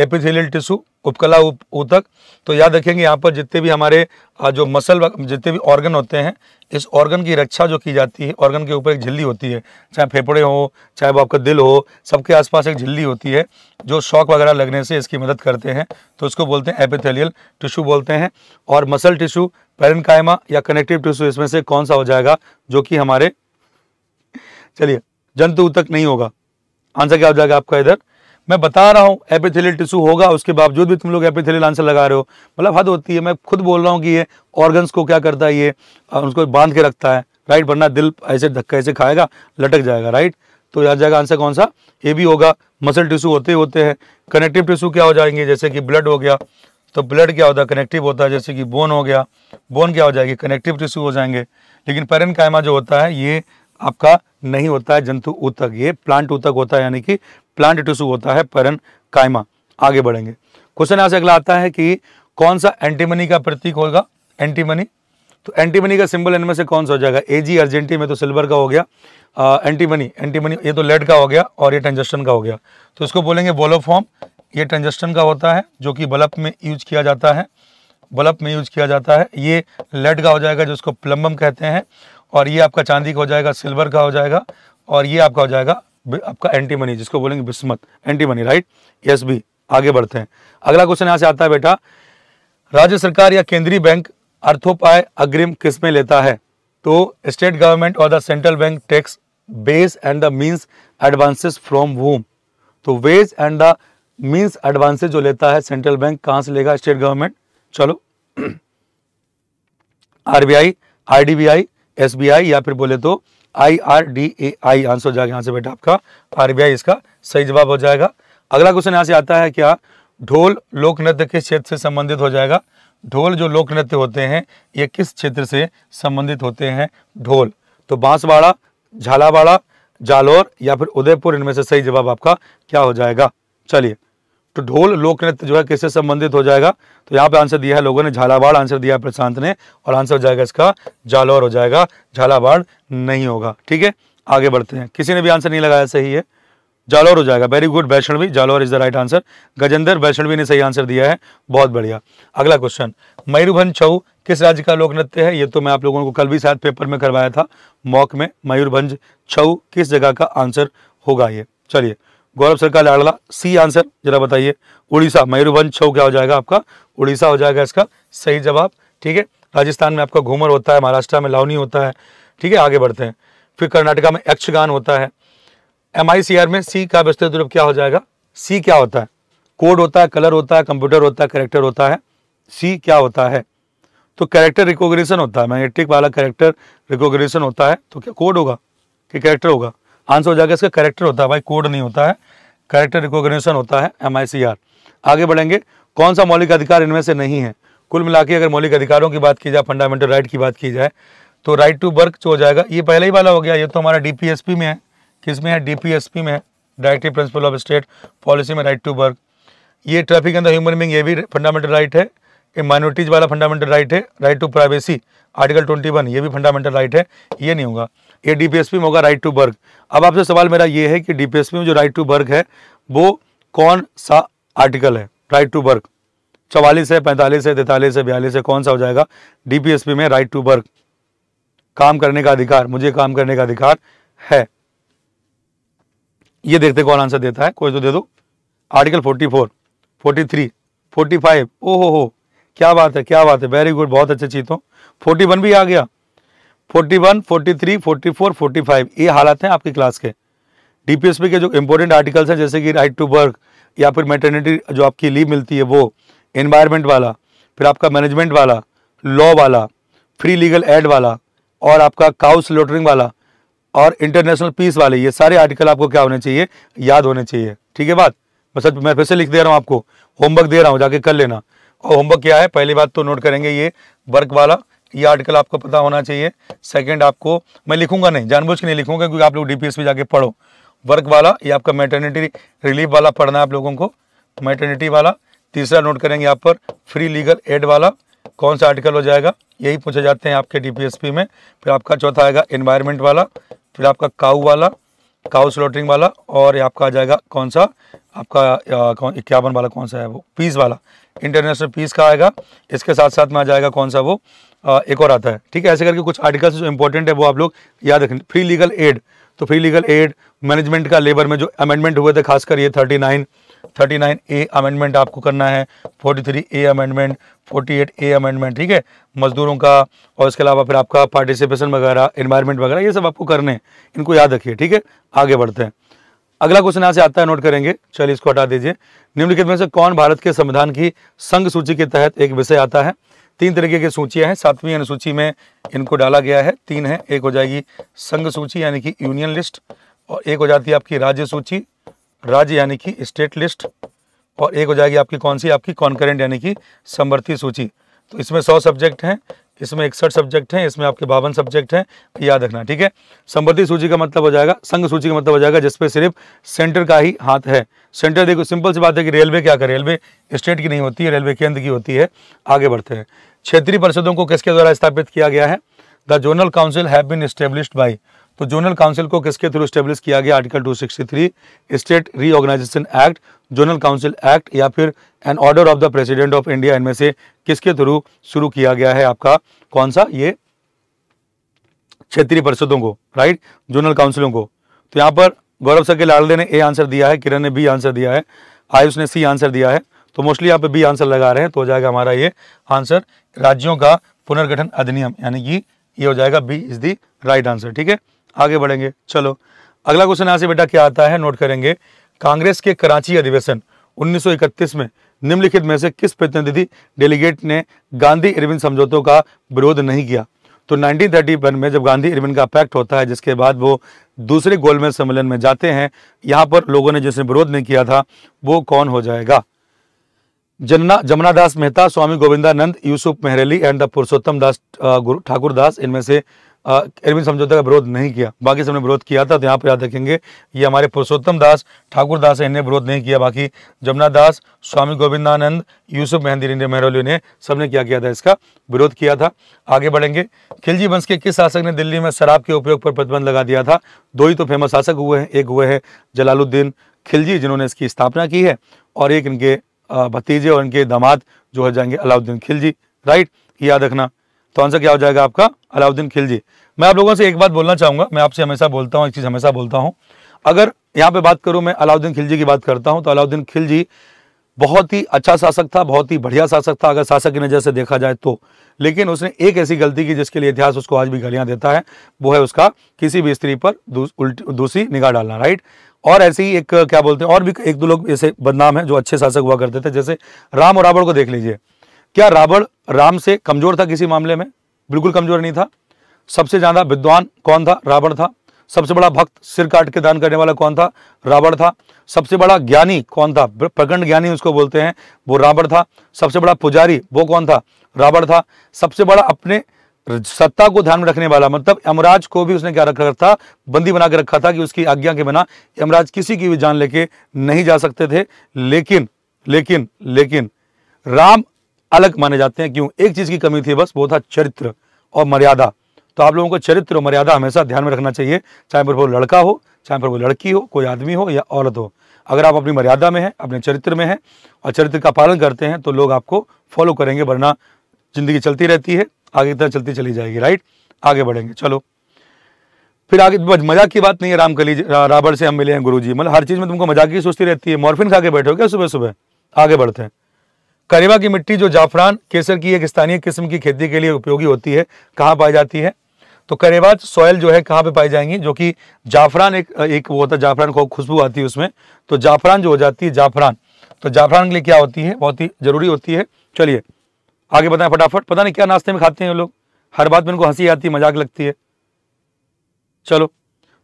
एपिथेलियल टिश्यू उपकला उप, ऊतक तो याद रखेंगे यहाँ पर जितने भी हमारे जो मसल जितने भी ऑर्गन होते हैं इस ऑर्गन की रक्षा जो की जाती है ऑर्गन के ऊपर एक झिल्ली होती है चाहे फेफड़े हो चाहे वो आपका दिल हो सबके आसपास एक झिल्ली होती है जो शॉक वगैरह लगने से इसकी मदद करते हैं तो इसको बोलते हैं एपिथेलियल टिश्यू बोलते हैं और मसल टिश्यू पेरनकायमा या कनेक्टिव टिश्यू इसमें से कौन सा हो जाएगा जो कि हमारे चलिए जंतु ऊतक नहीं होगा आंसर क्या हो जाएगा आपका इधर मैं बता रहा हूँ एपिथेलियल टिश्यू होगा उसके बावजूद भी तुम लोग एपिथेलियल आंसर लगा रहे हो मतलब हद होती है मैं खुद बोल रहा हूँ कि ये ऑर्गन्स को क्या करता है ये उसको बांध के रखता है राइट वरना दिल ऐसे धक्का ऐसे खाएगा लटक जाएगा राइट तो याद जाएगा आंसर कौन सा ये भी होगा मसल टिश्यू होते होते हैं कनेक्टिव टिश्यू क्या हो जाएंगे जैसे कि ब्लड हो गया तो ब्लड क्या होता है कनेक्टिव होता है जैसे कि बोन हो गया बोन क्या हो जाएगी कनेक्टिव टिश्यू हो जाएंगे लेकिन पेरन कायमा जो होता है ये आपका नहीं होता है जंतु ऊतक ये प्लांट ऊतक होता है यानी कि प्लांट टिश्यू होता है परन कायमा आगे बढ़ेंगे क्वेश्चन यहाँ से अगला आता है कि कौन सा एंटीमनी का प्रतीक होगा एंटीमनी तो एंटीमनी का सिंबल इनमें से कौन सा हो जाएगा ए जी अर्जेंटी में तो सिल्वर का हो गया एंटीमनी एंटीमनी ये तो लेड का हो गया और ये ट्रांजेस्टन का हो गया तो इसको बोलेंगे बोलोफॉर्म ये ट्रांजेस्टन का होता है जो कि बल्ब में यूज किया जाता है बल्ब में यूज किया जाता है ये लेड का हो जाएगा जिसको प्लम्बम कहते हैं और ये आपका चांदी का हो जाएगा सिल्वर का हो जाएगा और ये आपका हो जाएगा आपका एंटी मनी जिसको बोलेंगे बिस्मत anti money right yes B आगे बढ़ते हैं अगला क्वेश्चन यहां से आता है बेटा राज्य सरकार या केंद्रीय बैंक अर्थोपाय अग्रिम किस में लेता है तो स्टेट गवर्नमेंट और the central bank tax base and the means advances from whom तो ways and the means advances जो लेता है सेंट्रल बैंक कहां से लेगा स्टेट गवर्नमेंट चलो आरबीआई आरडीबीआई एसबीआई या फिर बोले तो I R D A I answer हो जाएगा यहाँ से बेटा आपका आई इसका सही जवाब हो जाएगा अगला क्वेश्चन यहाँ से आता है क्या ढोल लोक नृत्य के क्षेत्र से संबंधित हो जाएगा ढोल जो लोक नृत्य होते हैं ये किस क्षेत्र से संबंधित होते हैं ढोल तो बांसवाड़ा झालावाड़ा जालौर या फिर उदयपुर इनमें से सही जवाब आपका क्या हो जाएगा चलिए तो ढोल लोक नृत्य जो है किससे संबंधित हो जाएगा तो यहाँ पे आंसर दिया है लोगों ने झालावाड़ आंसर दिया है प्रशांत ने और आंसर हो जाएगा इसका जालौर हो जाएगा झालावाड़ नहीं होगा ठीक है आगे बढ़ते हैं किसी ने भी आंसर नहीं लगाया सही है जालौर हो जाएगा very good Vaishnavi Jalore is the right answer Gajendra Vaishnavi ने सही आंसर दिया है बहुत बढ़िया अगला क्वेश्चन मयूरभंज छऊ किस राज्य का लोक नृत्य है ये तो मैं आप लोगों को कल भी शायद पेपर में करवाया था मॉक में मयूरभंज छऊ किस जगह का आंसर होगा ये चलिए गौरव सर का लाडला सी आंसर जरा बताइए उड़ीसा मयूरभंज छो क्या हो जाएगा आपका उड़ीसा हो जाएगा इसका सही जवाब ठीक है राजस्थान में आपका घूमर होता है महाराष्ट्र में लावनी होता है ठीक है आगे बढ़ते हैं फिर कर्नाटका में यक्षगान होता है एम में सी का विस्तृत रूप क्या हो जाएगा सी क्या होता है कोड होता है कलर होता है कंप्यूटर होता है करेक्टर होता है सी क्या होता है तो कैरेक्टर रिकॉग्निशन होता है मैग्नेटिक वाला कैरेक्टर रिकॉग्निशन होता है तो क्या कोड होगा कि कैरेक्टर होगा आंसर हो जाएगा इसका करेक्टर होता है भाई कोड नहीं होता है करेक्टर रिकॉग्निशन होता है एम आगे बढ़ेंगे कौन सा मौलिक अधिकार इनमें से नहीं है कुल मिला अगर मौलिक अधिकारों की बात की जाए फंडामेंटल राइट की बात की जाए तो राइट टू वर्क जो हो जाएगा ये पहले ही वाला हो गया ये तो हमारा डीपीएसपी में है किस में है डीपीएसपी में है directive principle of state policy में राइट टू वर्क ये traffic and the human being ये भी फंडामेंटल राइट है ये माइनॉरिटीज़ वाला फंडामेंटल राइट है right to privacy article twenty one ये भी फंडामेंटल राइट है ये नहीं होगा ये डीपीएसपी में होगा राइट टू वर्क अब आपसे सवाल मेरा ये है कि डीपीएसपी में जो राइट टू वर्क है वो कौन सा आर्टिकल है राइट टू वर्क चवालीस है पैंतालीस है तैंतालीस है बयालीस है कौन सा हो जाएगा डीपीएसपी में राइट टू वर्क काम करने का अधिकार मुझे काम करने का अधिकार है ये देखते कौन आंसर देता है कोई तो दे दो article forty four forty three forty five ओ हो हो क्या बात है क्या बात है वेरी गुड बहुत अच्छे चीतों फोर्टी वन भी आ गया forty one forty three forty four forty five ये हालात हैं आपकी क्लास के डीपीएसपी के जो इंपॉर्टेंट आर्टिकल्स हैं जैसे कि राइट टू वर्क या फिर मेटर्निटी जो आपकी लीव मिलती है वो इन्वायरमेंट वाला फिर आपका मैनेजमेंट वाला लॉ वाला फ्री लीगल एड वाला और आपका काउस लॉटरिंग वाला और इंटरनेशनल पीस वाले ये सारे आर्टिकल आपको क्या होने चाहिए याद होने चाहिए ठीक है बात मैं सच मैं फिर से लिख दे रहा हूँ आपको होमवर्क दे रहा हूँ जाके कर लेना और होमवर्क क्या है पहली बात तो नोट करेंगे ये वर्क वाला ये आर्टिकल आपको पता होना चाहिए सेकंड आपको मैं लिखूंगा नहीं जानबूझ के नहीं लिखूंगा क्योंकि आप लोग डीपीएस पी जाके पढ़ो वर्क वाला ये आपका मैटर्निटी रिलीफ वाला पढ़ना है आप लोगों को मैटर्निटी वाला तीसरा नोट करेंगे आप पर फ्री लीगल एड वाला कौन सा आर्टिकल हो जाएगा यही पूछे जाते हैं आपके डी में फिर आपका चौथा आएगा इन्वायरमेंट वाला फिर आपका काऊ वाला काउ स्लोटरिंग वाला और आपका आ जाएगा कौन सा आपका इक्यावन वाला कौन सा है वो पीस वाला इंटरनेशनल पीस का आएगा इसके साथ साथ में आ जाएगा कौन सा वो आ, एक और आता है ठीक है ऐसे करके कुछ आर्टिकल्स जो इंपॉर्टेंट है वो आप लोग याद रखें फ्री लीगल एड तो फ्री लीगल एड मैनेजमेंट का लेबर में जो अमेंडमेंट हुए थे खासकर ये thirty nine thirty nine A amendment आपको करना है forty three A amendment forty eight A amendment ठीक है मजदूरों का और इसके अलावा फिर आपका पार्टिसिपेशन वगैरह इन्वायरमेंट वगैरह ये सब आपको करने हैं इनको याद रखिए ठीक है आगे बढ़ते हैं अगला क्वेश्चन यहाँ से आता है नोट करेंगे चलिए इसको हटा दीजिए निम्नलिखित में से कौन भारत के संविधान की संघ सूची के तहत एक विषय आता है तीन तरीके की सूचियां हैं सातवीं अनुसूची में इनको डाला गया है तीन है एक हो जाएगी संघ सूची यानी कि यूनियन लिस्ट और एक हो जाती है आपकी राज्य सूची राज्य यानी कि स्टेट लिस्ट और एक हो जाएगी आपकी कौन सी आपकी कॉन्करेंट यानी कि समवर्ती सूची तो इसमें सौ सब्जेक्ट हैं इसमें इकसठ सब्जेक्ट हैं इसमें आपके बावन सब्जेक्ट हैं तो याद रखना ठीक है संवर्ती सूची का मतलब हो जाएगा संघ सूची का मतलब हो जाएगा जिसपे सिर्फ सेंटर का ही हाथ है सेंटर देखो सिंपल सी बात है कि रेलवे क्या करे रेलवे स्टेट की नहीं होती है रेलवे केंद्र की होती है आगे बढ़ते हैं क्षेत्रीय परिषदों को किसके द्वारा स्थापित किया गया है the zonal council have been established by तो जोनल काउंसिल को किसके थ्रू स्टेब्लिश किया गया article 263 state reorganisation act zonal council act या फिर an order of the president of India इनमें से किसके थ्रू शुरू किया गया है आपका कौन सा ये क्षेत्रीय परिषदों को राइट जोनल काउंसिलों को तो यहाँ पर गौरव सके लालदे ने ए आंसर दिया है किरण ने बी आंसर दिया है आयुष ने सी आंसर दिया है तो मोस्टली यहाँ पे बी आंसर लगा रहे हैं तो हो जाएगा हमारा ये आंसर राज्यों का पुनर्गठन अधिनियम यानी कि ये हो जाएगा B is the right answer ठीक है आगे बढ़ेंगे चलो अगला क्वेश्चन यहाँ से बेटा क्या आता है नोट करेंगे कांग्रेस के कराची अधिवेशन 1931 में निम्नलिखित में से किस प्रतिनिधि डेलीगेट ने गांधी इरविन समझौतों का विरोध नहीं किया तो 1931 में जब गांधी इरविन का पैक्ट होता है जिसके बाद वो दूसरे गोलमेज सम्मेलन में जाते हैं यहाँ पर लोगों ने जिसने विरोध नहीं किया था वो कौन हो जाएगा जन्ना जमुनादास मेहता स्वामी गोविंदानंद यूसुफ मेहरेली एंड द पुरुषोत्तम दास ठाकुर दास इनमें से अरविंद समझौता का विरोध नहीं किया बाकी सबने विरोध किया था तो यहाँ पर याद रखेंगे ये हमारे पुरुषोत्तम दास ठाकुर दास है इन्हें विरोध नहीं किया बाकी जमुना दास स्वामी गोविंदानंद यूसुफ मेहंदी ने मेहरौली ने सबने क्या किया था इसका विरोध किया था आगे बढ़ेंगे खिलजी वंश के किस शासक ने दिल्ली में शराब के उपयोग पर प्रतिबंध लगा दिया था दो ही तो फेमस शासक हुए हैं एक हुए हैं जलालुद्दीन खिलजी जिन्होंने इसकी स्थापना की है और एक इनके भतीजे और इनके दामाद जो है जाएंगे अलाउद्दीन खिलजी राइट याद रखना तो आंसर क्या हो जाएगा आपका अलाउद्दीन खिलजी मैं आप लोगों से एक बात बोलना चाहूंगा मैं आपसे हमेशा बोलता हूँ एक चीज़ हमेशा बोलता हूँ अगर यहाँ पे बात करूँ मैं अलाउद्दीन खिलजी की बात करता हूँ तो अलाउद्दीन खिलजी बहुत ही अच्छा शासक था बहुत ही बढ़िया शासक था अगर शासक की नज़र से देखा जाए तो लेकिन उसने एक ऐसी गलती की जिसके लिए इतिहास उसको आज भी गलियां देता है वो है उसका किसी भी स्त्री पर दूसरी निगाह डालना राइट और ऐसे ही एक क्या बोलते हैं और भी एक दो लोग ऐसे बदनाम है जो अच्छे शासक हुआ करते थे जैसे राम और रावण को देख लीजिए क्या रावण राम से कमजोर था किसी मामले में बिल्कुल कमजोर नहीं था सबसे ज्यादा विद्वान कौन था रावण था सबसे बड़ा भक्त सिर काट के दान करने वाला कौन था रावण था सबसे बड़ा ज्ञानी कौन था प्रखंड ज्ञानी उसको बोलते हैं वो रावण था सबसे बड़ा पुजारी वो कौन था रावण था सबसे बड़ा अपने सत्ता को ध्यान में रखने वाला मतलब यमराज को भी उसने क्या रखा था बंदी बना के रखा था कि उसकी आज्ञा के बिना यमराज किसी की भी जान लेके नहीं जा सकते थे लेकिन लेकिन लेकिन राम अलग माने जाते हैं क्यों एक चीज़ की कमी थी बस वो था चरित्र और मर्यादा तो आप लोगों को चरित्र और मर्यादा हमेशा ध्यान में रखना चाहिए चाहे फिर वो लड़का हो चाहे फिर वो लड़की हो कोई आदमी हो या औरत हो अगर आप अपनी मर्यादा में हैं अपने चरित्र में हैं और चरित्र का पालन करते हैं तो लोग आपको फॉलो करेंगे वरना ज़िंदगी चलती रहती है आगे तरह चलती चली जाएगी राइट आगे बढ़ेंगे चलो फिर आगे मजाक की बात नहीं है राम कली राबड़ से हम मिले हैं गुरु मतलब हर चीज़ में तुमको मजाक की सोचती रहती है मॉर्फिन खा के बैठे हो क्या सुबह सुबह आगे बढ़ते हैं करेवा की मिट्टी जो जाफरान केसर की एक स्थानीय किस्म की खेती के लिए उपयोगी होती है कहाँ पाई जाती है तो करेवा सॉयल जो है कहाँ पे पाई जाएंगी जो कि जाफरान एक एक वो होता है जाफरान को खुशबू आती है उसमें तो जाफरान जो हो जाती है जाफरान तो जाफरान के लिए क्या होती है बहुत ही ज़रूरी होती है चलिए आगे बताएं फटाफट पता नहीं क्या नाश्ते में खाते हैं लोग हर बात में इनको हंसी आती है मजाक लगती है चलो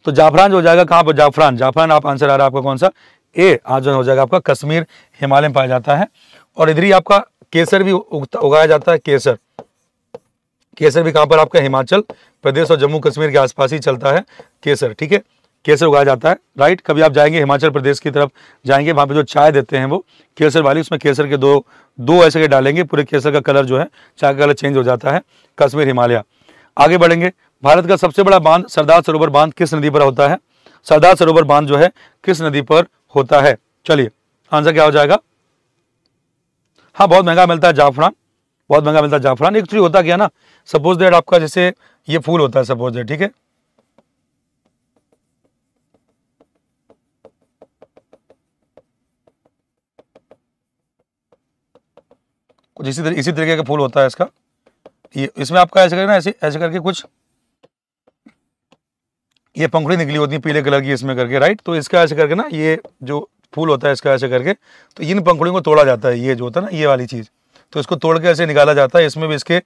तो जाफरान जो हो जाएगा कहाँ पर जाफरान जाफरान आप आंसर आ रहा है आपका कौन सा ए आज हो जाएगा आपका कश्मीर हिमालय में पाया जाता है और इधर ही आपका केसर भी उगाया जाता है केसर केसर भी कहां पर आपका हिमाचल प्रदेश और जम्मू कश्मीर के आसपास ही चलता है केसर ठीक है केसर उगाया जाता है राइट कभी आप जाएंगे हिमाचल प्रदेश की तरफ जाएंगे वहां पे जो चाय देते हैं वो केसर वाली उसमें केसर के दो दो ऐसे के डालेंगे पूरे केसर का कलर जो है चाय का कलर चेंज हो जाता है कश्मीर हिमालय आगे बढ़ेंगे भारत का सबसे बड़ा बांध सरदार सरोवर बांध किस नदी पर होता है सरदार सरोवर बांध जो है किस नदी पर होता है चलिए आंसर क्या हो जाएगा हाँ बहुत महंगा मिलता है जाफरान बहुत महंगा मिलता है जाफरान एक्चुअली होता क्या ना सपोज देट आपका जैसे ये फूल होता है सपोज देट ठीक है कुछ इसी तरीके इसी तरीके का फूल होता है इसका ये इसमें आपका ऐसे करके ना ऐसे ऐसे करके कुछ ये पंखुड़ी निकली होती है पीले कलर की इसमें करके राइट तो इसका ऐसे करके ना ये जो फूल होता है इसका ऐसे करके तो इन पंखुड़ियों को तोड़ा जाता है ये जो होता है ना ये वाली चीज़ तो इसको तोड़ के ऐसे निकाला जाता है इसमें भी इसके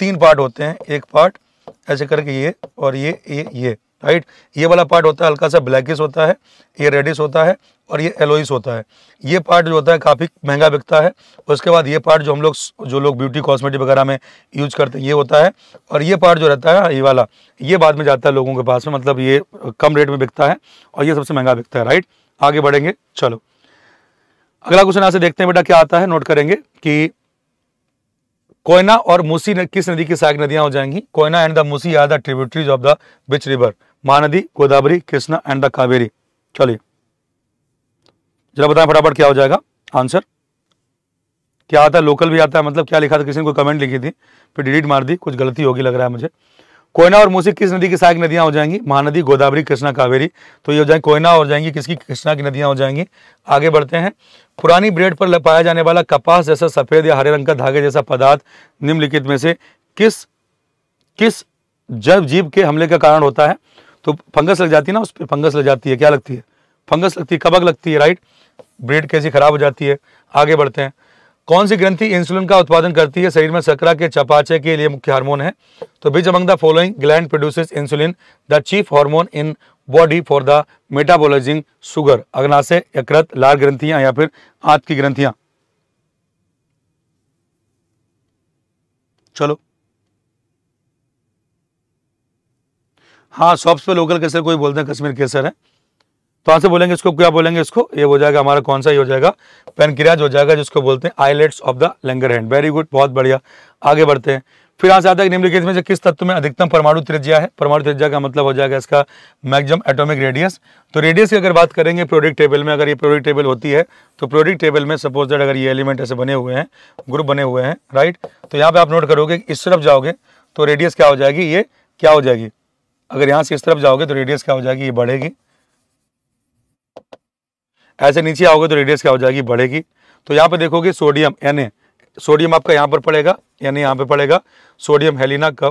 तीन पार्ट होते हैं एक पार्ट ऐसे करके ये और ये ये ये राइट ये वाला पार्ट होता है हल्का सा ब्लैकिस होता है ये रेडिश होता है और ये एलोइस होता है ये पार्ट जो होता है काफ़ी महंगा बिकता है उसके बाद ये पार्ट जो हम लोग जो लोग ब्यूटी कॉस्मेटिक वगैरह में यूज करते हैं ये होता है और ये पार्ट जो रहता है ये वाला ये बाद में जाता है लोगों के पास में मतलब ये कम रेट में बिकता है और ये सबसे महंगा बिकता है राइट आगे बढ़ेंगे चलो अगला क्वेश्चन आपसे देखते हैं बेटा क्या आता है नोट करेंगे कि कोयना और मूसी किस नदी की सहायक नदियां हो जाएंगी Koyna and the Musi are the tributaries of the which river Mahanadi Godavari Krishna and the Kaveri चलिए जरा बताएं फटाफट क्या हो जाएगा आंसर क्या आता है लोकल भी आता है मतलब क्या लिखा था किसी ने कोई कमेंट लिखी थी फिर डिलीट मार दी कुछ गलती होगी लग रहा है मुझे कोयना और मूसी किस नदी की सहायक नदियां हो जाएंगी महानदी गोदावरी कृष्णा कावेरी तो ये हो जाएंगे कोयना हो जाएंगी किसकी कृष्णा की नदियां हो जाएंगी आगे बढ़ते हैं पुरानी ब्रेड पर पाया जाने वाला कपास जैसा सफेद या हरे रंग का धागे जैसा पदार्थ निम्नलिखित में से किस किस जब जीव के हमले का कारण होता है तो फंगस लग जाती है ना उस पर फंगस लग जाती है क्या लगती है फंगस लगती है कबक लगती है राइट ब्रेड कैसी खराब हो जाती है आगे बढ़ते हैं कौन सी ग्रंथि इंसुलिन का उत्पादन करती है शरीर में सकरा के चपाचे के लिए मुख्य हार्मोन है तो which among the following gland produces insulin the chief hormone in body for the metabolising sugar अग्नाशय यकृत लाल ग्रंथियां या फिर आंत की ग्रंथियां चलो हाँ सॉप्स पे लोकल केसर कोई बोलते हैं कश्मीर केसर है तो आंसर बोलेंगे इसको क्या बोलेंगे इसको ये हो जाएगा हमारा कौन सा ये हो जाएगा पेनक्रियाज हो जाएगा जिसको बोलते हैं islets of the Langerhans very good बहुत बढ़िया आगे बढ़ते हैं फिर आंसर आता है निम्नलिखित में से किस तत्व में अधिकतम परमाणु त्रिज्या है परमाणु त्रिज्या का मतलब हो जाएगा इसका मैक्सिमम एटॉमिक रेडियस तो रेडियस की अगर बात करेंगे प्रोडक्ट टेबल में अगर ये प्रोडक्ट टेबल होती है तो प्रोडक्ट टेबल में सपोज दैट अगर ये एलिमेंट ऐसे बने हुए हैं ग्रुप बने हुए हैं राइट तो यहाँ पे आप नोट करोगे इस तरफ जाओगे तो रेडियस क्या हो जाएगी ये क्या हो जाएगी अगर यहाँ से इस तरफ जाओगे तो रेडियस क्या हो जाएगी ये बढ़ेगी ऐसे नीचे आओगे तो रेडियस क्या हो जाएगी बढ़ेगी तो यहाँ पर देखोगे सोडियम एन सोडियम आपका यहाँ पर पड़ेगा यानी यहाँ पर पड़ेगा सोडियम हेलिना का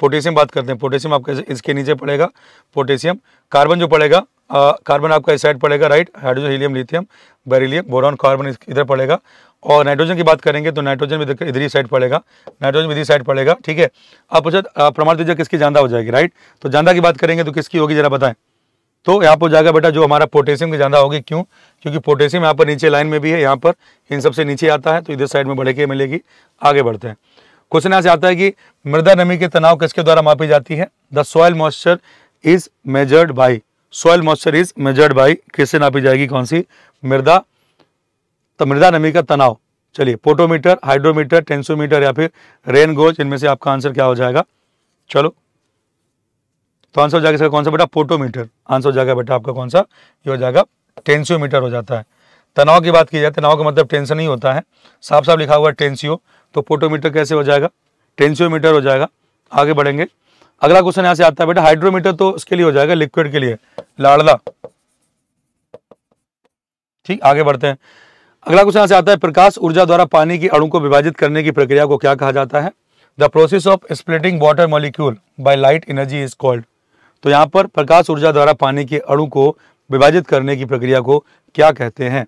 पोटेशियम बात करते हैं पोटेशियम आपका इसके नीचे पड़ेगा पोटेशियम कार्बन जो पड़ेगा कार्बन आपका इस साइड पड़ेगा right hydrogen helium lithium beryllium boron carbon इधर पड़ेगा और नाइट्रोजन की बात करेंगे तो नाइट्रोजन भी इधर ही साइड पड़ेगा नाइट्रोजन भी इधर साइड पड़ेगा ठीक है आप पूछा प्रमाण दीजिए किसकी ज्यादा हो जाएगी राइट तो ज्यादा की बात करेंगे तो किसकी होगी जरा बताएं तो यहाँ पर जाएगा बेटा जो हमारा पोटेशियम की ज़्यादा होगी क्यों क्योंकि पोटेशियम यहाँ पर नीचे लाइन में भी है यहाँ पर इन सबसे नीचे आता है तो इधर साइड में बढ़े के मिलेगी आगे बढ़ते हैं क्वेश्चन यहाँ से आता है कि मृदा नमी के तनाव किसके द्वारा मापी जाती है the soil moisture is measured by soil moisture is measured by किससे नापी जाएगी कौन सी मृदा तो मृदा नमी का तनाव चलिए पोटोमीटर हाइड्रोमीटर टेंसोमीटर या फिर रेन गोज इनमें से आपका आंसर क्या हो जाएगा चलो तो आंसर हो जाएगा इसका कौन सा बेटा पोटोमीटर आंसर हो जाएगा बेटा आपका कौन सा ये हो जाएगा टेंसियोमीटर हो जाता है तनाव की बात की जाए तनाव का मतलब टेंशन ही होता है साफ साफ लिखा हुआ है टेंसियो तो पोटोमीटर कैसे हो जाएगा टेंसियोमीटर हो जाएगा आगे बढ़ेंगे अगला क्वेश्चन यहाँ से आता है बेटा हाइड्रोमीटर तो उसके लिए हो जाएगा लिक्विड के लिए लाड़ला ठीक आगे बढ़ते हैं अगला क्वेश्चन यहाँ से आता है प्रकाश ऊर्जा द्वारा पानी की अणु को विभाजित करने की प्रक्रिया को क्या कहा जाता है the process of splitting water molecule by light energy is called तो यहाँ पर प्रकाश ऊर्जा द्वारा पानी के अणु को विभाजित करने की प्रक्रिया को क्या कहते हैं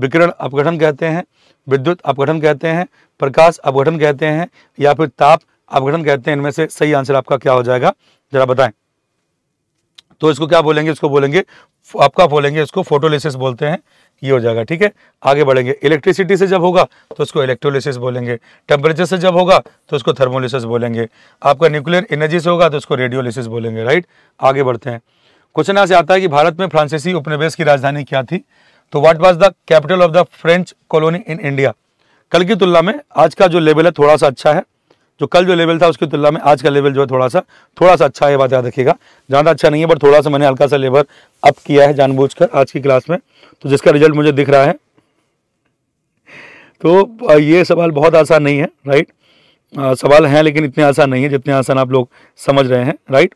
विकिरण अपघटन कहते हैं विद्युत अपघटन कहते हैं प्रकाश अपघटन कहते हैं या फिर ताप अपघटन कहते हैं इनमें से सही आंसर आपका क्या हो जाएगा जरा बताएं तो इसको क्या बोलेंगे इसको बोलेंगे आपका बोलेंगे इसको फोटोलिसिस बोलते हैं ये हो जाएगा ठीक है आगे बढ़ेंगे इलेक्ट्रिसिटी से जब होगा तो उसको इलेक्ट्रोलिसिस बोलेंगे टेम्परेचर से जब होगा तो उसको थर्मोलिसिस बोलेंगे आपका न्यूक्लियर एनर्जी से होगा तो उसको रेडियोलिसिस बोलेंगे राइट आगे बढ़ते हैं क्वेश्चन ऐसे आता है कि भारत में फ्रांसीसी उपनिवेश की राजधानी क्या थी तो what was the capital of the French colony in India कल की तुलना में आज का जो लेवल है थोड़ा सा अच्छा है जो कल जो लेवल था उसकी तुलना में आज का लेवल जो है थोड़ा सा थोड़ा सा अच्छा है बात याद रखिएगा ज़्यादा अच्छा नहीं है बट थोड़ा सा मैंने हल्का सा लेवल अप किया है जानबूझकर आज की क्लास में तो जिसका रिजल्ट मुझे दिख रहा है तो ये सवाल बहुत आसान नहीं है राइट आ, सवाल हैं लेकिन इतने आसान नहीं है जितने आसान आप लोग समझ रहे हैं राइट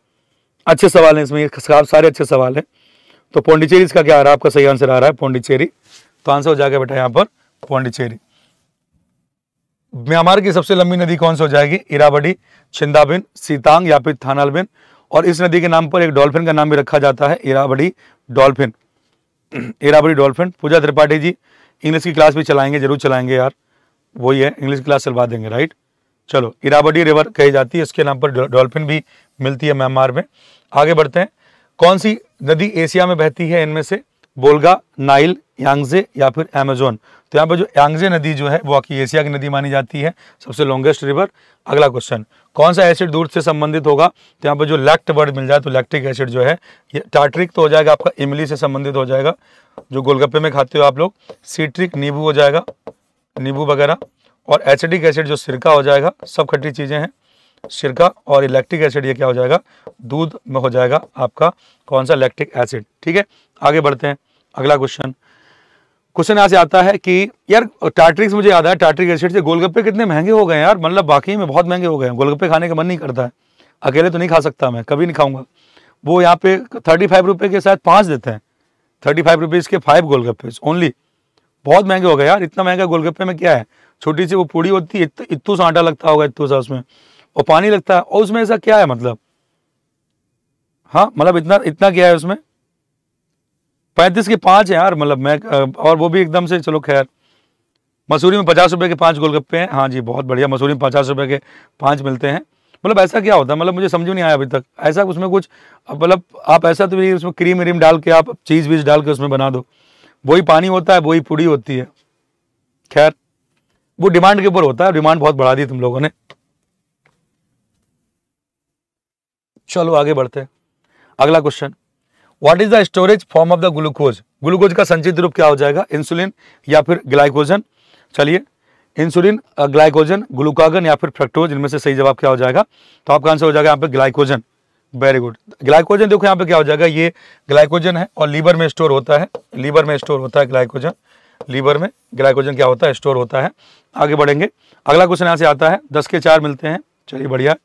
अच्छे सवाल हैं इसमें सारे अच्छे सवाल हैं तो पौंडीचेरी इसका क्या आ रहा है आपका सही आंसर आ रहा है पौंडीचेरी तो आंसर हो जाएगा बेटा यहाँ पर पौंडीचेरी म्यांमार की सबसे लंबी नदी कौन सी हो जाएगी इराबडी छिंदाबिन सीतांग या फिर थानालबिन और इस नदी के नाम पर एक डॉल्फिन का नाम भी रखा जाता है Irrawaddy dolphin Irrawaddy dolphin Pooja Tripathi ji English की क्लास भी चलाएंगे जरूर चलाएंगे यार वही है इंग्लिश की क्लास चलवा देंगे राइट चलो इराबडी रिवर कही जाती है इसके नाम पर डॉल्फिन भी मिलती है म्यांमार में आगे बढ़ते हैं कौन सी नदी एशिया में बहती है इनमें से बोलगा नाइल यांगजे या फिर एमेजोन तो यहाँ पर जो यांगजे नदी जो है वो आपकी एशिया की नदी मानी जाती है सबसे लॉन्गेस्ट रिवर अगला क्वेश्चन कौन सा एसिड दूध से संबंधित होगा तो यहाँ पर जो लैक्ट वर्ड मिल जाए तो लैक्टिक एसिड जो है ये टार्ट्रिक तो हो जाएगा आपका इमली से संबंधित हो जाएगा जो गोलगप्पे में खाते हो आप लोग सीट्रिक नींबू हो जाएगा नींबू वगैरह और एसिडिक एसिड जो सिरका हो जाएगा सब खट्टी चीज़ें हैं सिरका और इलेक्ट्रिक एसिड ये क्या हो जाएगा दूध में हो जाएगा आपका कौन सा इलेक्ट्रिक एसिड ठीक है आगे बढ़ते हैं अगला क्वेश्चन क्वेश्चन यहाँ से आता है कि यार टार्ट्रिक्स मुझे याद है टाट्रिक एसिड से गोलगप्पे कितने महंगे हो गए हैं यार मतलब बाकी में बहुत महंगे हो गए हैं गोलगप्पे खाने का मन नहीं करता है अकेले तो नहीं खा सकता मैं कभी नहीं खाऊंगा वो यहाँ पे थर्टी फाइव रुपये के साथ पाँच देते हैं थर्टी फाइव रुपीज़ के फाइव गोलगप्पे ओनली बहुत महंगे हो गए यार इतना महंगा गोलगप्पे में क्या है छोटी सी वो पूड़ी होती है इत, इतू सा आटा लगता होगा इतू सा उसमें और पानी लगता है और उसमें ऐसा क्या है मतलब हाँ मतलब इतना इतना क्या है उसमें पैंतीस के पाँच है यार मतलब मैं और वो भी एकदम से चलो खैर मसूरी में पचास रुपये के पाँच गोलगप्पे हैं हाँ जी बहुत बढ़िया मसूरी में पचास रुपये के पाँच मिलते हैं मतलब ऐसा क्या होता है मतलब मुझे समझ में नहीं आया अभी तक ऐसा उसमें कुछ मतलब आप ऐसा तो नहीं उसमें क्रीम व्रीम डाल के आप चीज़ वीज डाल के उसमें बना दो वही पानी होता है वही पूड़ी होती है खैर वो डिमांड के ऊपर होता है डिमांड बहुत बढ़ा दी तुम लोगों ने चलो आगे बढ़ते हैं अगला question what is the storage form of the glucose glucose का संचित रूप क्या हो जाएगा इंसुलिन या फिर ग्लाइकोजन चलिए इंसुलिन ग्लाइकोजन ग्लूकागन या फिर फ्रेक्टोज इनमें से सही जवाब क्या हो जाएगा तो आपका आंसर हो जाएगा यहाँ पे ग्लाइकोजन वेरी गुड ग्लाइकोजन देखो यहाँ पे क्या हो जाएगा ये ग्लाइकोजन है और लीवर में स्टोर होता है लीवर में स्टोर होता है ग्लाइकोजन लीवर में ग्लाइकोजन क्या होता है स्टोर होता है आगे बढ़ेंगे अगला क्वेश्चन यहाँ से आता है दस के चार मिलते हैं चलिए बढ़िया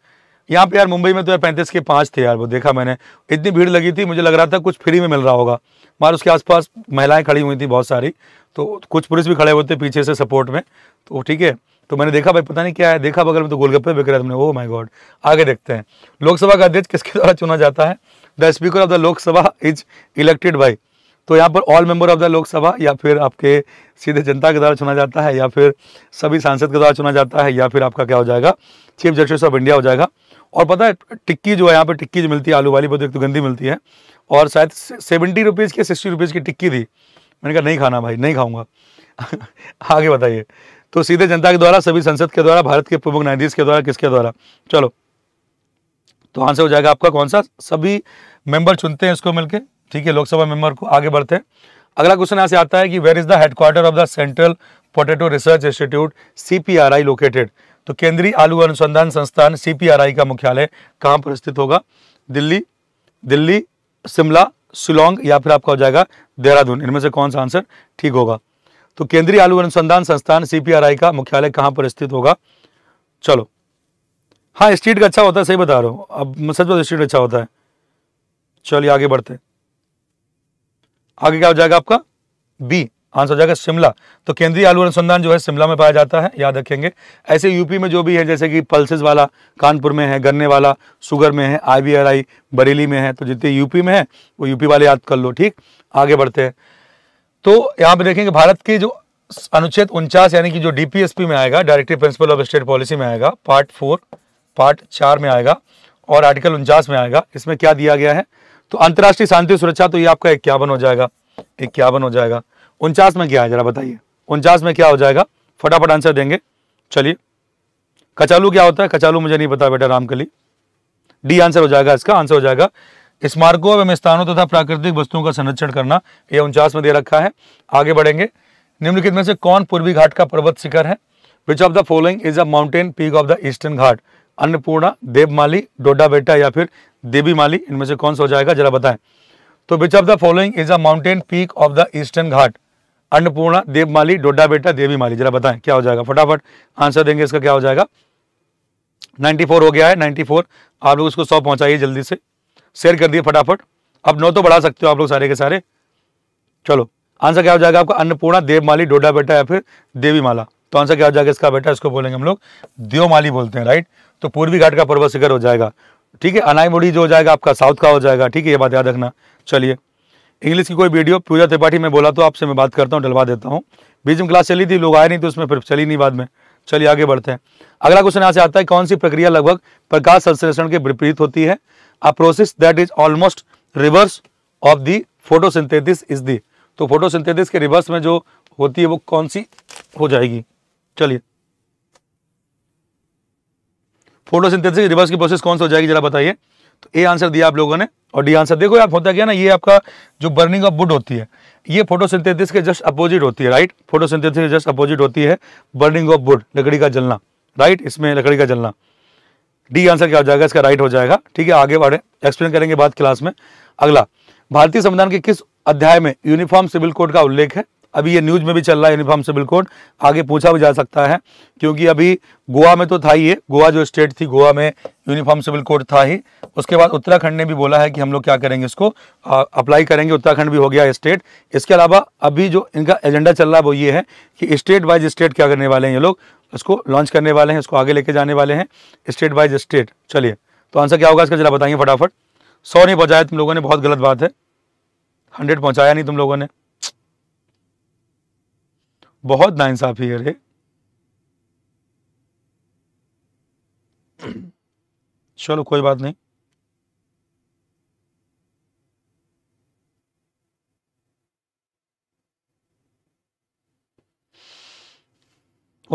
यहाँ पे यार मुंबई में तो यार पैंतीस के पाँच थे यार वो देखा मैंने इतनी भीड़ लगी थी मुझे लग रहा था कुछ फ्री में मिल रहा होगा मगर उसके आसपास महिलाएं खड़ी हुई थी बहुत सारी तो कुछ पुलिस भी खड़े होते पीछे से सपोर्ट में तो ठीक है तो मैंने देखा भाई पता नहीं क्या है देखा बगल में तो गोलगप्पे बिक रहे तुमने ओ माई गॉड आगे देखते हैं लोकसभा का अध्यक्ष किसके द्वारा चुना जाता है the speaker of the Lok Sabha is elected by तो यहाँ पर all member of the Lok Sabha या फिर आपके सीधे जनता के द्वारा चुना जाता है या फिर सभी सांसद के द्वारा चुना जाता है या फिर आपका क्या हो जाएगा चीफ जस्टिस ऑफ इंडिया हो जाएगा और पता है टिक्की जो है यहाँ पे टिक्की जो मिलती है आलू वाली बहुत एक तो गंदी मिलती है और शायद सेवेंटी रुपीज़ की सिक्सटी रुपीज़ की टिक्की थी मैंने कहा नहीं खाना भाई नहीं खाऊंगा आगे बताइए तो सीधे जनता के द्वारा सभी संसद के द्वारा भारत के प्रमुख न्यायाधीश के द्वारा किसके द्वारा चलो तो आंसर हो जाएगा आपका कौन सा सभी मेंबर चुनते हैं इसको मिलकर ठीक है लोकसभा मेंबर को आगे बढ़ते हैं अगला क्वेश्चन यहाँ से आता है कि where is the headquarter of the central potato research institute see located तो केंद्रीय आलू अनुसंधान संस्थान सीपीआरआई का मुख्यालय कहां पर स्थित होगा दिल्ली दिल्ली शिमला शिलोंग या फिर आपका हो जाएगा देहरादून इनमें से कौन सा आंसर ठीक होगा तो केंद्रीय आलू अनुसंधान संस्थान सीपीआरआई का मुख्यालय कहां पर स्थित होगा चलो हाँ स्टेट का अच्छा होता है सही बता रहा हूं अब सच बात स्टेट अच्छा होता है चलिए आगे बढ़ते आगे क्या हो जाएगा आपका बी आंसर हो जाएगा शिमला तो केंद्रीय आलू अनुसंधान जो है शिमला में पाया जाता है याद रखेंगे ऐसे यूपी में जो भी है जैसे कि पल्सेस वाला कानपुर में है गन्ने वाला सुगर में है आई बरेली में है तो जितने यूपी में है वो यूपी वाले याद कर लो ठीक आगे बढ़ते हैं तो यहाँ पे देखेंगे भारत की जो अनुच्छेद उनचास यानी कि जो डीपीएसपी में आएगा directive principle of state policy में आएगा पार्ट फोर पार्ट चार में आएगा और आर्टिकल उनचास में आएगा इसमें क्या दिया गया है तो अंतर्राष्ट्रीय शांति सुरक्षा तो ये आपका इक्यावन हो जाएगा इक्यावन हो जाएगा उनचास में क्या है जरा बताइए उनचास में क्या हो जाएगा फटाफट आंसर देंगे चलिए कचालू क्या होता है कचालू मुझे नहीं पता बेटा रामकली डी आंसर हो जाएगा इसका आंसर हो जाएगा स्मारकों एवं स्थानों तथा प्राकृतिक वस्तुओं का संरक्षण करना यह उनचास में दे रखा है आगे बढ़ेंगे निम्नलिखित में से कौन पूर्वी घाट का पर्वत शिखर है which of the following is a mountain peak of the eastern Ghat Annapurna Devmali Doda Betta या फिर देवी माली इनमें से कौन सा हो जाएगा जरा बताएं तो which of the following is a mountain peak of the eastern Ghat Annapurna Devmali Doda Betta देवी माली जरा बताएं क्या हो जाएगा फटाफट आंसर देंगे इसका क्या हो जाएगा 94 हो गया है 94 आप लोग उसको 100 पहुंचाइए जल्दी से शेयर कर दिए फटाफट अब नौ तो बढ़ा सकते हो आप लोग सारे के सारे चलो आंसर क्या हो जाएगा आपका अन्नपूर्णा देवमाली डोडा बेटा या फिर देवी माला तो आंसर क्या हो जाएगा इसका बेटा इसको बोलेंगे हम लोग देवमाली बोलते हैं राइट तो पूर्वी घाट का पर्वत शिखर हो जाएगा ठीक है अनाई जो हो जाएगा आपका साउथ का हो जाएगा ठीक है ये बात याद रखना चलिए इंग्लिश की कोई वीडियो पूजा त्रिपाठी में बोला तो आपसे मैं बात करता हूँ डलवा देता हूँ बीच में क्लास चली थी लोग आए नहीं तो उसमें फिर चली नहीं बाद में चलिए आगे बढ़ते हैं अगला क्वेश्चन यहाँ से आता है कौन सी प्रक्रिया लगभग प्रकाश संश्लेषण के विपरीत होती है a process that is almost reverse of the photosynthesis is the तो फोटोसिंथेसिस के रिवर्स में जो होती है वो कौन सी हो जाएगी चलिए फोटोसिंथेसिस रिवर्स की प्रोसेस कौन सी हो जाएगी जरा बताइए तो ए आंसर दिया आप लोगों ने और डी आंसर देखो आप होता क्या ना ये आपका जो बर्निंग ऑफ वुड होती है ये फोटोसिंथेसिस के जस्ट अपोजिट होती है राइट फोटोसिंथेसिस के जस्ट अपोजिट होती है बर्निंग ऑफ वुड लकड़ी का जलना राइट इसमें लकड़ी का जलना डी आंसर क्या हो जाएगा इसका राइट हो जाएगा ठीक है आगे बढ़े एक्सप्लेन करेंगे बाद क्लास में अगला भारतीय संविधान के किस अध्याय में यूनिफॉर्म सिविल कोड का उल्लेख है अभी ये न्यूज में भी चल रहा है यूनिफॉर्म सिविल कोड आगे पूछा भी जा सकता है क्योंकि अभी गोवा में तो था ही ये गोवा जो स्टेट थी गोवा में यूनिफॉर्म सिविल कोड था ही उसके बाद उत्तराखंड ने भी बोला है कि हम लोग क्या करेंगे इसको आ, अप्लाई करेंगे उत्तराखंड भी हो गया स्टेट इसके अलावा अभी जो इनका एजेंडा चल रहा है वो ये है कि स्टेट वाइज स्टेट क्या करने वाले हैं ये लोग इसको लॉन्च करने वाले हैं इसको आगे लेके जाने वाले हैं स्टेट वाइज स्टेट चलिए तो आंसर क्या होगा इसका जरा बताइए फटाफट सौ नहीं पहुँचाया तुम लोगों ने बहुत गलत बात है हंड्रेड पहुँचाया नहीं तुम लोगों ने बहुत नाइंसाफी है रे चलो कोई बात नहीं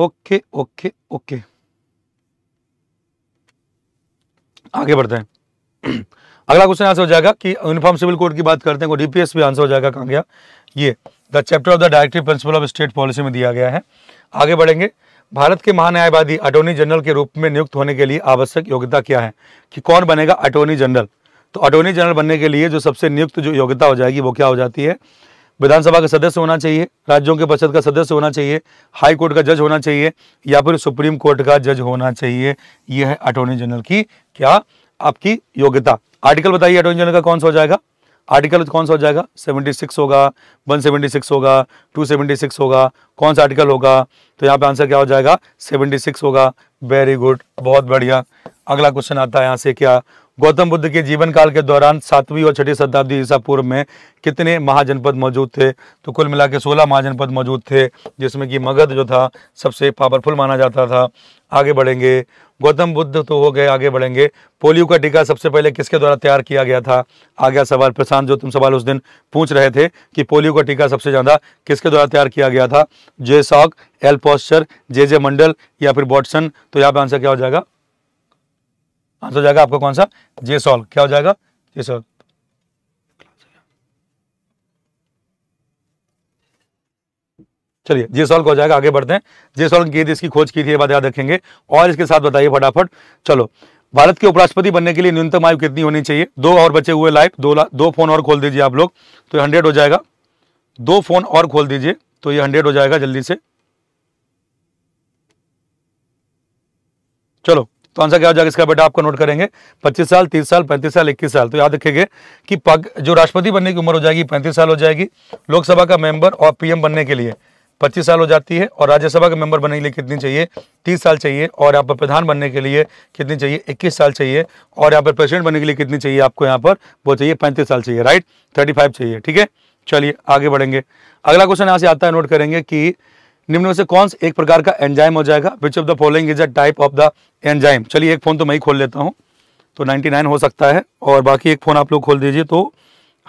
ओके ओके ओके आगे बढ़ते हैं अगला क्वेश्चन आंसर हो जाएगा कि यूनिफॉर्म सिविल कोड की बात करते हैं को डीपीएस भी आंसर हो जाएगा कहां गया ये the chapter of the directive principle of state policy में दिया गया है आगे बढ़ेंगे भारत के महान्यायवादी अटोर्नी जनरल के रूप में नियुक्त होने के लिए आवश्यक योग्यता क्या है कि कौन बनेगा अटोर्नी जनरल तो अटोर्नी जनरल बनने के लिए जो सबसे नियुक्त जो योग्यता हो जाएगी वो क्या हो जाती है विधानसभा का सदस्य होना चाहिए राज्यों के परिषद का सदस्य होना चाहिए हाई कोर्ट का जज होना चाहिए या फिर सुप्रीम कोर्ट का जज होना चाहिए यह है अटोर्नी जनरल की क्या आपकी योग्यता आर्टिकल बताइए अटोर्नी जनरल का कौन सा हो जाएगा आर्टिकल कौन सा हो जाएगा 76 होगा 176 होगा 276 होगा कौन सा आर्टिकल होगा तो यहाँ पे आंसर क्या हो जाएगा 76 होगा वेरी गुड बहुत बढ़िया अगला क्वेश्चन आता है यहाँ से क्या गौतम बुद्ध के जीवन काल के दौरान सातवीं और छठी शताब्दी ईसा पूर्व में कितने महाजनपद मौजूद थे तो कुल मिला के सोलह महाजनपद मौजूद थे जिसमें कि मगध जो था सबसे पावरफुल माना जाता था आगे बढ़ेंगे गौतम बुद्ध तो हो गए आगे बढ़ेंगे पोलियो का टीका सबसे पहले किसके द्वारा तैयार किया गया था आ गया सवाल प्रशांत जो तुम सवाल उस दिन पूछ रहे थे कि पोलियो का टीका सबसे ज़्यादा किसके द्वारा तैयार किया गया था J Salk L Pasteur J J Mendel या फिर बॉटसन तो यहाँ पर आंसर क्या हो जाएगा आंसर हो जाएगा आपका कौन सा जे सॉल क्या हो जाएगा जे सॉल्व चलिए जे सॉल हो जाएगा आगे बढ़ते हैं जे सॉल की इसकी खोज की थी ये बात याद रखेंगे और इसके साथ बताइए फटाफट चलो भारत के उपराष्ट्रपति बनने के लिए न्यूनतम आयु कितनी होनी चाहिए दो और बचे हुए लाइफ दो ला, दो फोन और खोल दीजिए आप लोग तो हंड्रेड हो जाएगा दो फोन और खोल दीजिए तो ये हंड्रेड हो जाएगा जल्दी से चलो तो आंसर क्या हो जाएगा इसका बेटा आपको नोट करेंगे 25 साल 30 साल 35 साल 21 साल तो याद रखेंगे कि पग जो राष्ट्रपति बनने की उम्र हो जाएगी 35 साल हो जाएगी लोकसभा का मेंबर और पीएम बनने के लिए 25 साल हो जाती है और राज्यसभा का मेंबर बनने के लिए कितनी चाहिए 30 साल चाहिए और यहाँ पर प्रधान बनने के लिए कितनी चाहिए 21 साल चाहिए और यहाँ पर प्रेसिडेंट बनने के लिए कितनी चाहिए आपको यहाँ पर वो चाहिए पैंतीस साल चाहिए राइट थर्टी चाहिए ठीक है चलिए आगे बढ़ेंगे अगला क्वेश्चन यहाँ से आता है नोट करेंगे कि निम्न में से कौन सा एक प्रकार का एंजाइम हो जाएगा which of the following is a type of the enzyme चलिए एक फ़ोन तो मैं ही खोल लेता हूँ तो 99 हो सकता है और बाकी एक फ़ोन आप लोग खोल दीजिए तो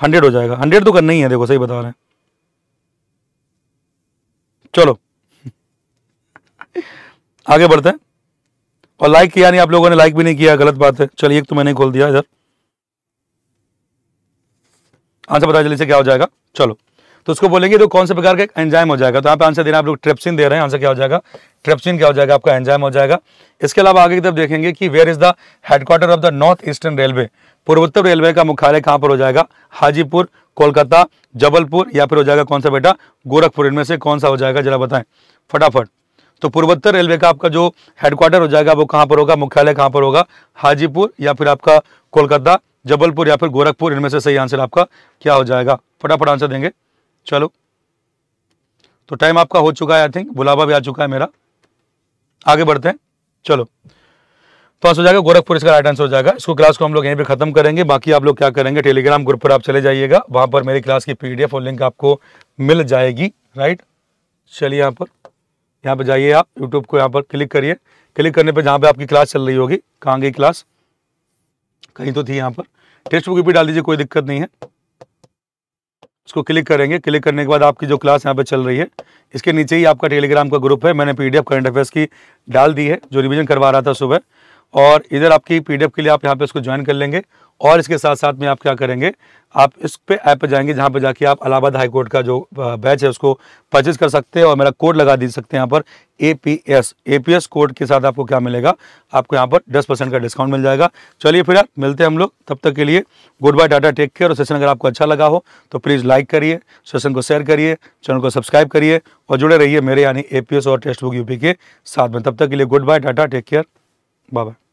100 हो जाएगा 100 तो करना ही है देखो सही बता रहे हैं चलो आगे बढ़ते हैं और लाइक किया नहीं आप लोगों ने लाइक भी नहीं किया गलत बात है चलिए एक तो मैंने खोल दिया इधर आंसर बताया जल्दी से क्या हो जाएगा चलो तो उसको बोलेंगे तो कौन से प्रकार का एंजाइम हो जाएगा तो यहाँ पे आंसर देना आप लोग ट्रिप्सिन दे रहे हैं आंसर क्या हो जाएगा ट्रिप्सिन क्या हो जाएगा आपका एंजाइम हो जाएगा इसके अलावा आगे की तरफ देखेंगे कि where is the headquarter of the north eastern railway पूर्वोत्तर रेलवे का मुख्यालय कहाँ पर हो जाएगा हाजीपुर कोलकाता जबलपुर या फिर हो जाएगा कौन सा बेटा गोरखपुर इनमें से कौन सा हो जाएगा जरा बताएं फटाफट तो पूर्वोत्तर रेलवे का आपका जो हेडक्वार्टर हो जाएगा वो कहाँ पर होगा मुख्यालय कहाँ पर होगा हाजीपुर या फिर आपका कोलकाता जबलपुर या फिर गोरखपुर इनमें से सही आंसर आपका क्या हो जाएगा फटाफट आंसर देंगे चलो तो टाइम आपका हो चुका है आई थिंक बुलावा भी आ चुका है मेरा आगे बढ़ते हैं चलो तो आंसर हो जाएगा गोरखपुर इसका राइट आंसर हो जाएगा इसको क्लास को हम लोग यहीं पे खत्म करेंगे बाकी आप लोग क्या करेंगे टेलीग्राम ग्रुप पर आप चले जाइएगा वहां पर मेरी क्लास की पीडीएफ और लिंक आपको मिल जाएगी राइट चलिए यहाँ पर यहाँ पर जाइए आप यूट्यूब को यहाँ पर क्लिक करिए क्लिक करने पर जहाँ पे आपकी क्लास चल रही होगी कहाँ गई क्लास कहीं तो थी यहाँ पर टेक्स्ट बुक भी डाल दीजिए कोई दिक्कत नहीं है उसको क्लिक करेंगे क्लिक करने के बाद आपकी जो क्लास यहाँ पे चल रही है इसके नीचे ही आपका टेलीग्राम का ग्रुप है मैंने पीडीएफ करंट अफेयर्स की डाल दी है जो रिविजन करवा रहा था सुबह और इधर आपकी पीडीएफ के लिए आप यहाँ पे उसको ज्वाइन कर लेंगे और इसके साथ साथ में आप क्या करेंगे आप इस पे ऐप पर जाएंगे जहाँ पर जाके आप इलाहाबाद हाई कोर्ट का जो बैच है उसको परचेज कर सकते हैं और मेरा कोड लगा दे सकते हैं यहाँ पर A P S A P S code के साथ आपको क्या मिलेगा आपको यहाँ पर दस परसेंट का डिस्काउंट मिल जाएगा चलिए फिर यार मिलते हैं हम लोग तब तक के लिए goodbye tata take care और सेशन अगर आपको अच्छा लगा हो तो प्लीज़ लाइक करिए सेशन को शेयर करिए चैनल को सब्सक्राइब करिए और जुड़े रहिए मेरे यानी ए पी एस और टेक्स्ट बुक यू के साथ में तब तक के लिए goodbye tata take care bye